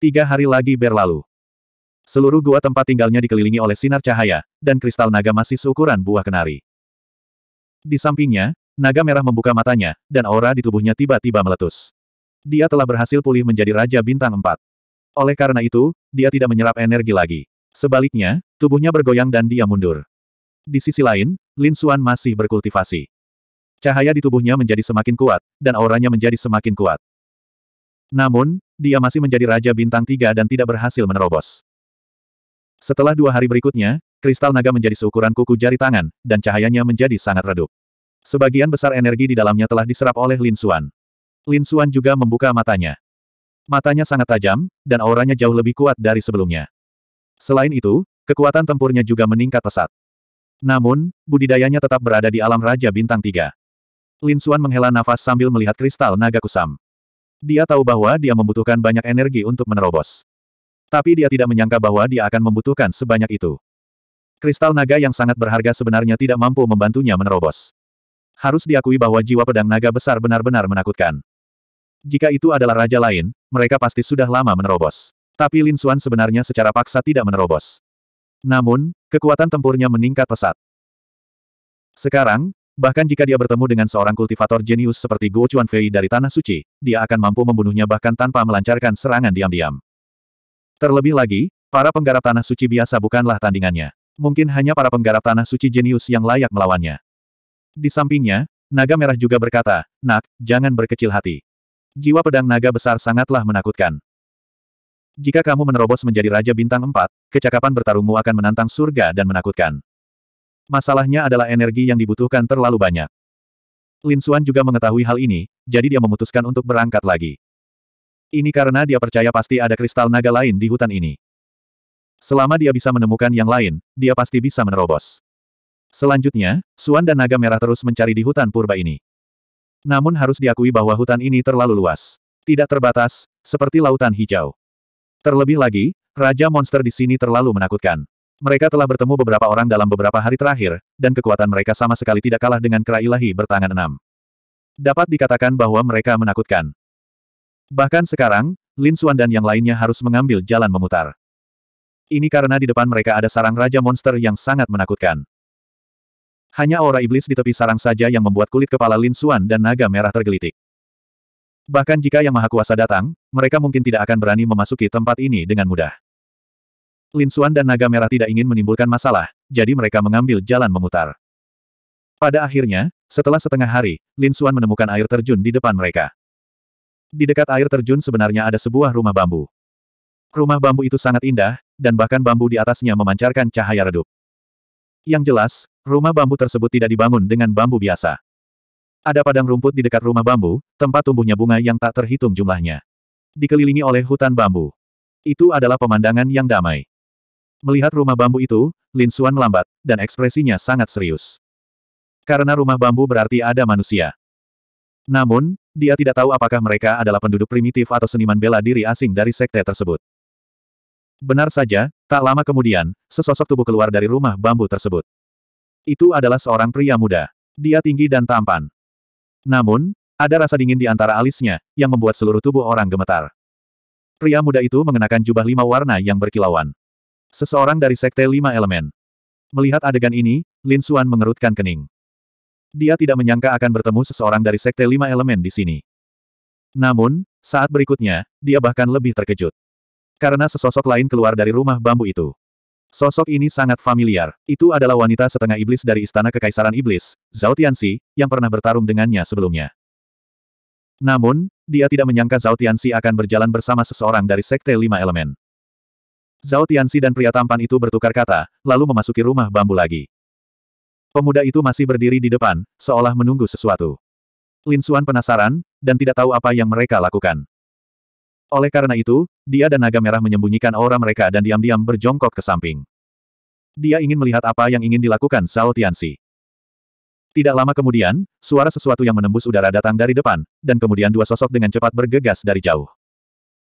Tiga hari lagi berlalu. Seluruh gua tempat tinggalnya dikelilingi oleh sinar cahaya, dan kristal naga masih seukuran buah kenari. Di sampingnya, naga merah membuka matanya, dan aura di tubuhnya tiba-tiba meletus. Dia telah berhasil pulih menjadi Raja Bintang empat. Oleh karena itu, dia tidak menyerap energi lagi. Sebaliknya, tubuhnya bergoyang dan dia mundur. Di sisi lain, Lin Xuan masih berkultivasi. Cahaya di tubuhnya menjadi semakin kuat, dan auranya menjadi semakin kuat. Namun, dia masih menjadi Raja Bintang Tiga dan tidak berhasil menerobos. Setelah dua hari berikutnya, kristal naga menjadi seukuran kuku jari tangan, dan cahayanya menjadi sangat redup. Sebagian besar energi di dalamnya telah diserap oleh Lin Xuan. Lin Xuan juga membuka matanya. Matanya sangat tajam, dan auranya jauh lebih kuat dari sebelumnya. Selain itu, kekuatan tempurnya juga meningkat pesat. Namun, budidayanya tetap berada di alam Raja Bintang Tiga. Lin Xuan menghela nafas sambil melihat kristal naga kusam. Dia tahu bahwa dia membutuhkan banyak energi untuk menerobos. Tapi dia tidak menyangka bahwa dia akan membutuhkan sebanyak itu. Kristal naga yang sangat berharga sebenarnya tidak mampu membantunya menerobos. Harus diakui bahwa jiwa pedang naga besar benar-benar menakutkan. Jika itu adalah raja lain, mereka pasti sudah lama menerobos. Tapi Lin Xuan sebenarnya secara paksa tidak menerobos. Namun, kekuatan tempurnya meningkat pesat. Sekarang, Bahkan jika dia bertemu dengan seorang kultivator jenius seperti Guo Chuanfei dari Tanah Suci, dia akan mampu membunuhnya bahkan tanpa melancarkan serangan diam-diam. Terlebih lagi, para penggarap Tanah Suci biasa bukanlah tandingannya. Mungkin hanya para penggarap Tanah Suci jenius yang layak melawannya. Di sampingnya, Naga Merah juga berkata, Nak, jangan berkecil hati. Jiwa pedang naga besar sangatlah menakutkan. Jika kamu menerobos menjadi Raja Bintang 4, kecakapan bertarungmu akan menantang surga dan menakutkan. Masalahnya adalah energi yang dibutuhkan terlalu banyak. Lin Xuan juga mengetahui hal ini, jadi dia memutuskan untuk berangkat lagi. Ini karena dia percaya pasti ada kristal naga lain di hutan ini. Selama dia bisa menemukan yang lain, dia pasti bisa menerobos. Selanjutnya, Xuan dan naga merah terus mencari di hutan purba ini. Namun harus diakui bahwa hutan ini terlalu luas. Tidak terbatas, seperti lautan hijau. Terlebih lagi, Raja monster di sini terlalu menakutkan. Mereka telah bertemu beberapa orang dalam beberapa hari terakhir, dan kekuatan mereka sama sekali tidak kalah dengan kera ilahi bertangan enam. Dapat dikatakan bahwa mereka menakutkan. Bahkan sekarang, Lin Xuan dan yang lainnya harus mengambil jalan memutar. Ini karena di depan mereka ada sarang raja monster yang sangat menakutkan. Hanya aura iblis di tepi sarang saja yang membuat kulit kepala Lin Xuan dan naga merah tergelitik. Bahkan jika Yang Maha Kuasa datang, mereka mungkin tidak akan berani memasuki tempat ini dengan mudah. Lin Suan dan Naga Merah tidak ingin menimbulkan masalah, jadi mereka mengambil jalan memutar. Pada akhirnya, setelah setengah hari, Lin Suan menemukan air terjun di depan mereka. Di dekat air terjun sebenarnya ada sebuah rumah bambu. Rumah bambu itu sangat indah, dan bahkan bambu di atasnya memancarkan cahaya redup. Yang jelas, rumah bambu tersebut tidak dibangun dengan bambu biasa. Ada padang rumput di dekat rumah bambu, tempat tumbuhnya bunga yang tak terhitung jumlahnya. Dikelilingi oleh hutan bambu. Itu adalah pemandangan yang damai. Melihat rumah bambu itu, Lin Suan melambat, dan ekspresinya sangat serius. Karena rumah bambu berarti ada manusia. Namun, dia tidak tahu apakah mereka adalah penduduk primitif atau seniman bela diri asing dari sekte tersebut. Benar saja, tak lama kemudian, sesosok tubuh keluar dari rumah bambu tersebut. Itu adalah seorang pria muda. Dia tinggi dan tampan. Namun, ada rasa dingin di antara alisnya, yang membuat seluruh tubuh orang gemetar. Pria muda itu mengenakan jubah lima warna yang berkilauan. Seseorang dari Sekte Lima Elemen. Melihat adegan ini, Lin Suan mengerutkan kening. Dia tidak menyangka akan bertemu seseorang dari Sekte Lima Elemen di sini. Namun, saat berikutnya, dia bahkan lebih terkejut. Karena sesosok lain keluar dari rumah bambu itu. Sosok ini sangat familiar. Itu adalah wanita setengah iblis dari Istana Kekaisaran Iblis, Zhao Tianxi, yang pernah bertarung dengannya sebelumnya. Namun, dia tidak menyangka Zhao Tianxi akan berjalan bersama seseorang dari Sekte Lima Elemen. Zhao Tianxi dan pria tampan itu bertukar kata, lalu memasuki rumah bambu lagi. Pemuda itu masih berdiri di depan, seolah menunggu sesuatu. Lin Xuan penasaran, dan tidak tahu apa yang mereka lakukan. Oleh karena itu, dia dan naga merah menyembunyikan aura mereka dan diam-diam berjongkok ke samping. Dia ingin melihat apa yang ingin dilakukan Zhao Tianxi. Tidak lama kemudian, suara sesuatu yang menembus udara datang dari depan, dan kemudian dua sosok dengan cepat bergegas dari jauh.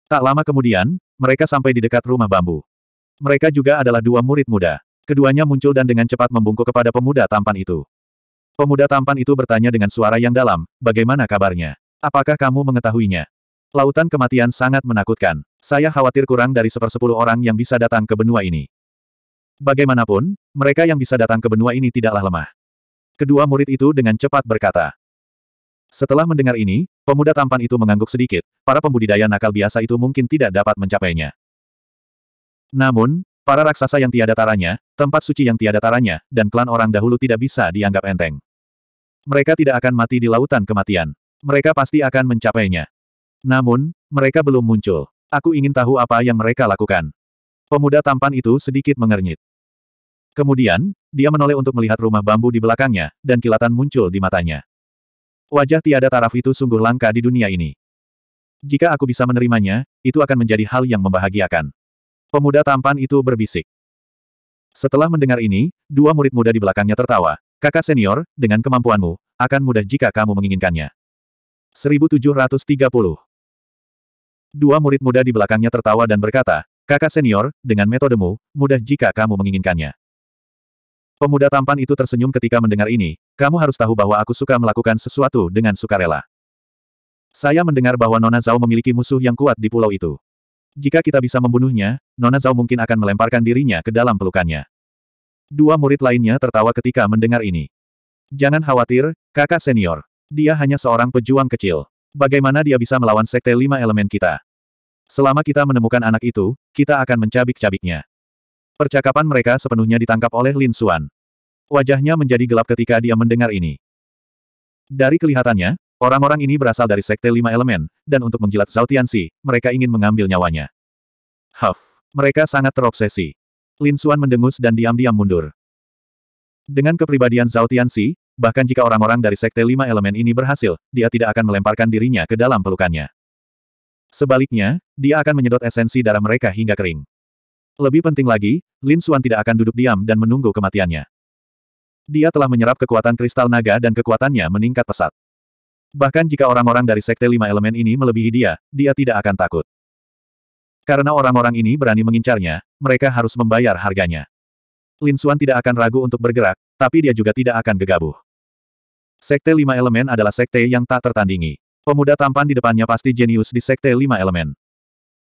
Tak lama kemudian, mereka sampai di dekat rumah bambu. Mereka juga adalah dua murid muda. Keduanya muncul dan dengan cepat membungkuk kepada pemuda tampan itu. Pemuda tampan itu bertanya dengan suara yang dalam, bagaimana kabarnya? Apakah kamu mengetahuinya? Lautan kematian sangat menakutkan. Saya khawatir kurang dari sepersepuluh orang yang bisa datang ke benua ini. Bagaimanapun, mereka yang bisa datang ke benua ini tidaklah lemah. Kedua murid itu dengan cepat berkata. Setelah mendengar ini, Pemuda tampan itu mengangguk sedikit, para pembudidaya nakal biasa itu mungkin tidak dapat mencapainya. Namun, para raksasa yang tiada taranya, tempat suci yang tiada taranya, dan klan orang dahulu tidak bisa dianggap enteng. Mereka tidak akan mati di lautan kematian. Mereka pasti akan mencapainya. Namun, mereka belum muncul. Aku ingin tahu apa yang mereka lakukan. Pemuda tampan itu sedikit mengernyit. Kemudian, dia menoleh untuk melihat rumah bambu di belakangnya, dan kilatan muncul di matanya. Wajah tiada taraf itu sungguh langka di dunia ini. Jika aku bisa menerimanya, itu akan menjadi hal yang membahagiakan. Pemuda tampan itu berbisik. Setelah mendengar ini, dua murid muda di belakangnya tertawa. Kakak senior, dengan kemampuanmu, akan mudah jika kamu menginginkannya. 1730 Dua murid muda di belakangnya tertawa dan berkata, Kakak senior, dengan metodemu, mudah jika kamu menginginkannya. Pemuda tampan itu tersenyum ketika mendengar ini, kamu harus tahu bahwa aku suka melakukan sesuatu dengan sukarela. Saya mendengar bahwa Nona Zhao memiliki musuh yang kuat di pulau itu. Jika kita bisa membunuhnya, Nona Zhao mungkin akan melemparkan dirinya ke dalam pelukannya. Dua murid lainnya tertawa ketika mendengar ini. Jangan khawatir, kakak senior. Dia hanya seorang pejuang kecil. Bagaimana dia bisa melawan sekte lima elemen kita? Selama kita menemukan anak itu, kita akan mencabik-cabiknya. Percakapan mereka sepenuhnya ditangkap oleh Lin Xuan. Wajahnya menjadi gelap ketika dia mendengar ini. Dari kelihatannya, orang-orang ini berasal dari Sekte Lima Elemen, dan untuk menjilat Zhao Tianxi, mereka ingin mengambil nyawanya. Huff, mereka sangat terobsesi. Lin Xuan mendengus dan diam-diam mundur. Dengan kepribadian Zhao Tianxi, bahkan jika orang-orang dari Sekte Lima Elemen ini berhasil, dia tidak akan melemparkan dirinya ke dalam pelukannya. Sebaliknya, dia akan menyedot esensi darah mereka hingga kering. Lebih penting lagi, Lin Suan tidak akan duduk diam dan menunggu kematiannya. Dia telah menyerap kekuatan kristal naga dan kekuatannya meningkat pesat. Bahkan jika orang-orang dari Sekte Lima Elemen ini melebihi dia, dia tidak akan takut. Karena orang-orang ini berani mengincarnya, mereka harus membayar harganya. Lin Suan tidak akan ragu untuk bergerak, tapi dia juga tidak akan gegabah. Sekte Lima Elemen adalah sekte yang tak tertandingi. Pemuda tampan di depannya pasti jenius di Sekte Lima Elemen.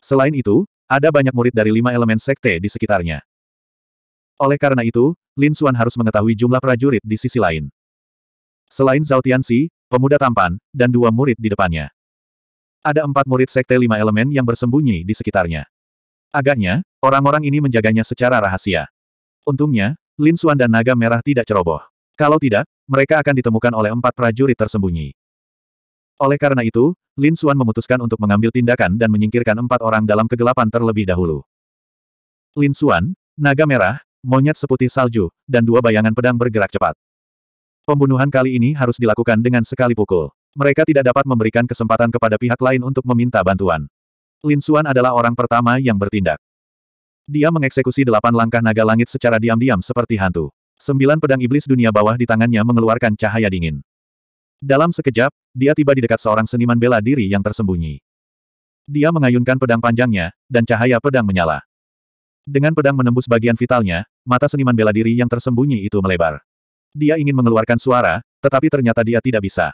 Selain itu, ada banyak murid dari lima elemen sekte di sekitarnya. Oleh karena itu, Lin Xuan harus mengetahui jumlah prajurit di sisi lain. Selain Zhao Tianxi, pemuda tampan, dan dua murid di depannya. Ada empat murid sekte lima elemen yang bersembunyi di sekitarnya. Agaknya, orang-orang ini menjaganya secara rahasia. Untungnya, Lin Xuan dan naga merah tidak ceroboh. Kalau tidak, mereka akan ditemukan oleh empat prajurit tersembunyi. Oleh karena itu, Lin Xuan memutuskan untuk mengambil tindakan dan menyingkirkan empat orang dalam kegelapan terlebih dahulu. Lin Xuan, naga merah, monyet seputih salju, dan dua bayangan pedang bergerak cepat. Pembunuhan kali ini harus dilakukan dengan sekali pukul. Mereka tidak dapat memberikan kesempatan kepada pihak lain untuk meminta bantuan. Lin Xuan adalah orang pertama yang bertindak. Dia mengeksekusi delapan langkah naga langit secara diam-diam seperti hantu. Sembilan pedang iblis dunia bawah di tangannya mengeluarkan cahaya dingin. Dalam sekejap, dia tiba di dekat seorang seniman bela diri yang tersembunyi. Dia mengayunkan pedang panjangnya, dan cahaya pedang menyala. Dengan pedang menembus bagian vitalnya, mata seniman bela diri yang tersembunyi itu melebar. Dia ingin mengeluarkan suara, tetapi ternyata dia tidak bisa.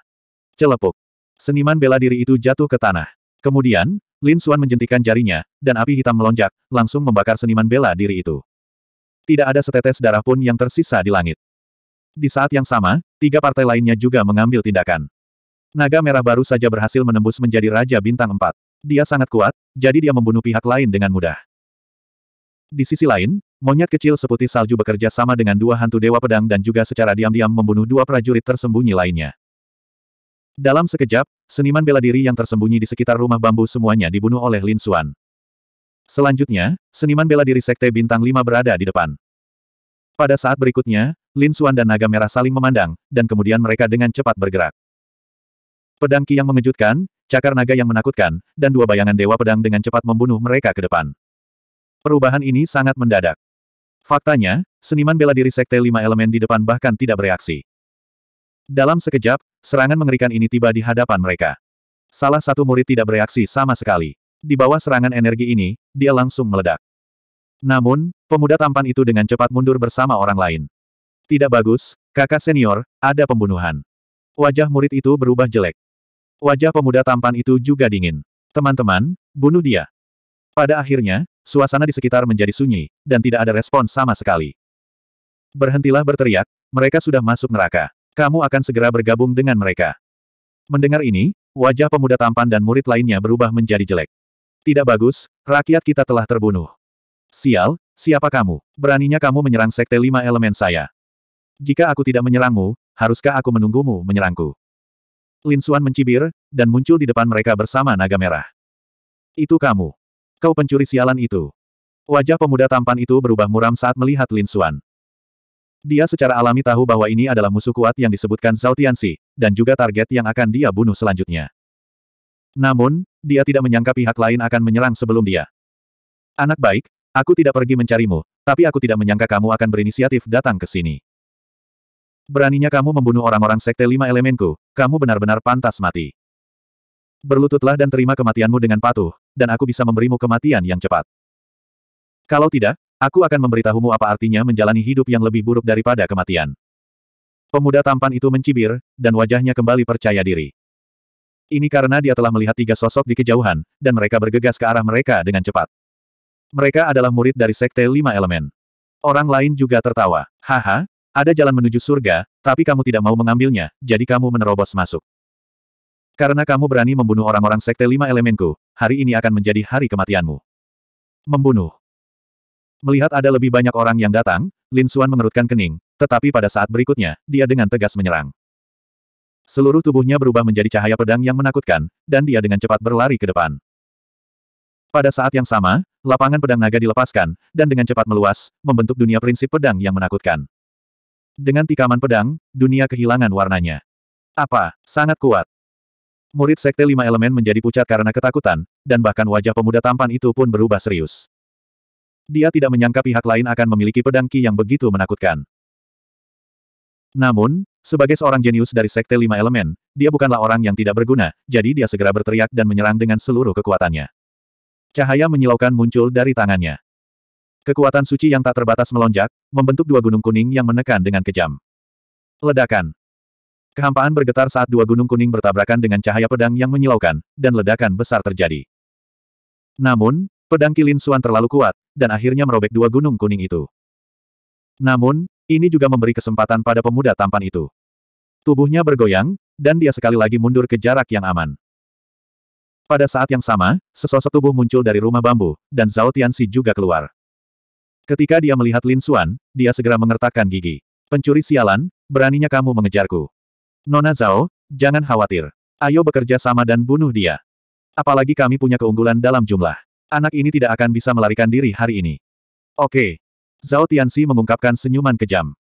Celepuk. Seniman bela diri itu jatuh ke tanah. Kemudian, Lin Xuan menjentikan jarinya, dan api hitam melonjak, langsung membakar seniman bela diri itu. Tidak ada setetes darah pun yang tersisa di langit. Di saat yang sama, tiga partai lainnya juga mengambil tindakan. Naga Merah baru saja berhasil menembus menjadi Raja Bintang 4. Dia sangat kuat, jadi dia membunuh pihak lain dengan mudah. Di sisi lain, monyet kecil seputih salju bekerja sama dengan dua hantu dewa pedang dan juga secara diam-diam membunuh dua prajurit tersembunyi lainnya. Dalam sekejap, seniman bela diri yang tersembunyi di sekitar rumah bambu semuanya dibunuh oleh Lin Xuan. Selanjutnya, seniman bela diri Sekte Bintang 5 berada di depan. Pada saat berikutnya, Lin Xuan dan Naga Merah saling memandang, dan kemudian mereka dengan cepat bergerak. Pedang Ki yang mengejutkan, cakar naga yang menakutkan, dan dua bayangan dewa pedang dengan cepat membunuh mereka ke depan. Perubahan ini sangat mendadak. Faktanya, seniman bela diri Sekte Lima Elemen di depan bahkan tidak bereaksi. Dalam sekejap, serangan mengerikan ini tiba di hadapan mereka. Salah satu murid tidak bereaksi sama sekali. Di bawah serangan energi ini, dia langsung meledak. Namun, pemuda tampan itu dengan cepat mundur bersama orang lain. Tidak bagus, kakak senior, ada pembunuhan. Wajah murid itu berubah jelek. Wajah pemuda tampan itu juga dingin. Teman-teman, bunuh dia. Pada akhirnya, suasana di sekitar menjadi sunyi, dan tidak ada respon sama sekali. Berhentilah berteriak, mereka sudah masuk neraka. Kamu akan segera bergabung dengan mereka. Mendengar ini, wajah pemuda tampan dan murid lainnya berubah menjadi jelek. Tidak bagus, rakyat kita telah terbunuh. Sial, siapa kamu? Beraninya kamu menyerang sekte lima elemen saya. Jika aku tidak menyerangmu, haruskah aku menunggumu menyerangku? Lin Xuan mencibir, dan muncul di depan mereka bersama naga merah. Itu kamu. Kau pencuri sialan itu. Wajah pemuda tampan itu berubah muram saat melihat Lin Xuan. Dia secara alami tahu bahwa ini adalah musuh kuat yang disebutkan Zhao Tianxi, dan juga target yang akan dia bunuh selanjutnya. Namun, dia tidak menyangka pihak lain akan menyerang sebelum dia. Anak baik, Aku tidak pergi mencarimu, tapi aku tidak menyangka kamu akan berinisiatif datang ke sini. Beraninya kamu membunuh orang-orang sekte lima elemenku, kamu benar-benar pantas mati. Berlututlah dan terima kematianmu dengan patuh, dan aku bisa memberimu kematian yang cepat. Kalau tidak, aku akan memberitahumu apa artinya menjalani hidup yang lebih buruk daripada kematian. Pemuda tampan itu mencibir, dan wajahnya kembali percaya diri. Ini karena dia telah melihat tiga sosok di kejauhan, dan mereka bergegas ke arah mereka dengan cepat. Mereka adalah murid dari Sekte Lima Elemen. Orang lain juga tertawa. Haha, ada jalan menuju surga, tapi kamu tidak mau mengambilnya, jadi kamu menerobos masuk. Karena kamu berani membunuh orang-orang Sekte Lima Elemenku, hari ini akan menjadi hari kematianmu. Membunuh. Melihat ada lebih banyak orang yang datang, Lin Suan mengerutkan kening, tetapi pada saat berikutnya, dia dengan tegas menyerang. Seluruh tubuhnya berubah menjadi cahaya pedang yang menakutkan, dan dia dengan cepat berlari ke depan. Pada saat yang sama, lapangan pedang naga dilepaskan, dan dengan cepat meluas, membentuk dunia prinsip pedang yang menakutkan. Dengan tikaman pedang, dunia kehilangan warnanya. Apa? Sangat kuat. Murid Sekte Lima Elemen menjadi pucat karena ketakutan, dan bahkan wajah pemuda tampan itu pun berubah serius. Dia tidak menyangka pihak lain akan memiliki pedang Ki yang begitu menakutkan. Namun, sebagai seorang jenius dari Sekte Lima Elemen, dia bukanlah orang yang tidak berguna, jadi dia segera berteriak dan menyerang dengan seluruh kekuatannya. Cahaya menyilaukan muncul dari tangannya. Kekuatan suci yang tak terbatas melonjak, membentuk dua gunung kuning yang menekan dengan kejam. Ledakan. Kehampaan bergetar saat dua gunung kuning bertabrakan dengan cahaya pedang yang menyilaukan, dan ledakan besar terjadi. Namun, pedang Kilin Suan terlalu kuat, dan akhirnya merobek dua gunung kuning itu. Namun, ini juga memberi kesempatan pada pemuda tampan itu. Tubuhnya bergoyang, dan dia sekali lagi mundur ke jarak yang aman. Pada saat yang sama, sesosok tubuh muncul dari rumah bambu, dan Zhao Tianxi juga keluar. Ketika dia melihat Lin Xuan, dia segera mengertakkan gigi. Pencuri sialan, beraninya kamu mengejarku. Nona Zhao, jangan khawatir. Ayo bekerja sama dan bunuh dia. Apalagi kami punya keunggulan dalam jumlah. Anak ini tidak akan bisa melarikan diri hari ini. Oke. Zhao Tianxi mengungkapkan senyuman kejam.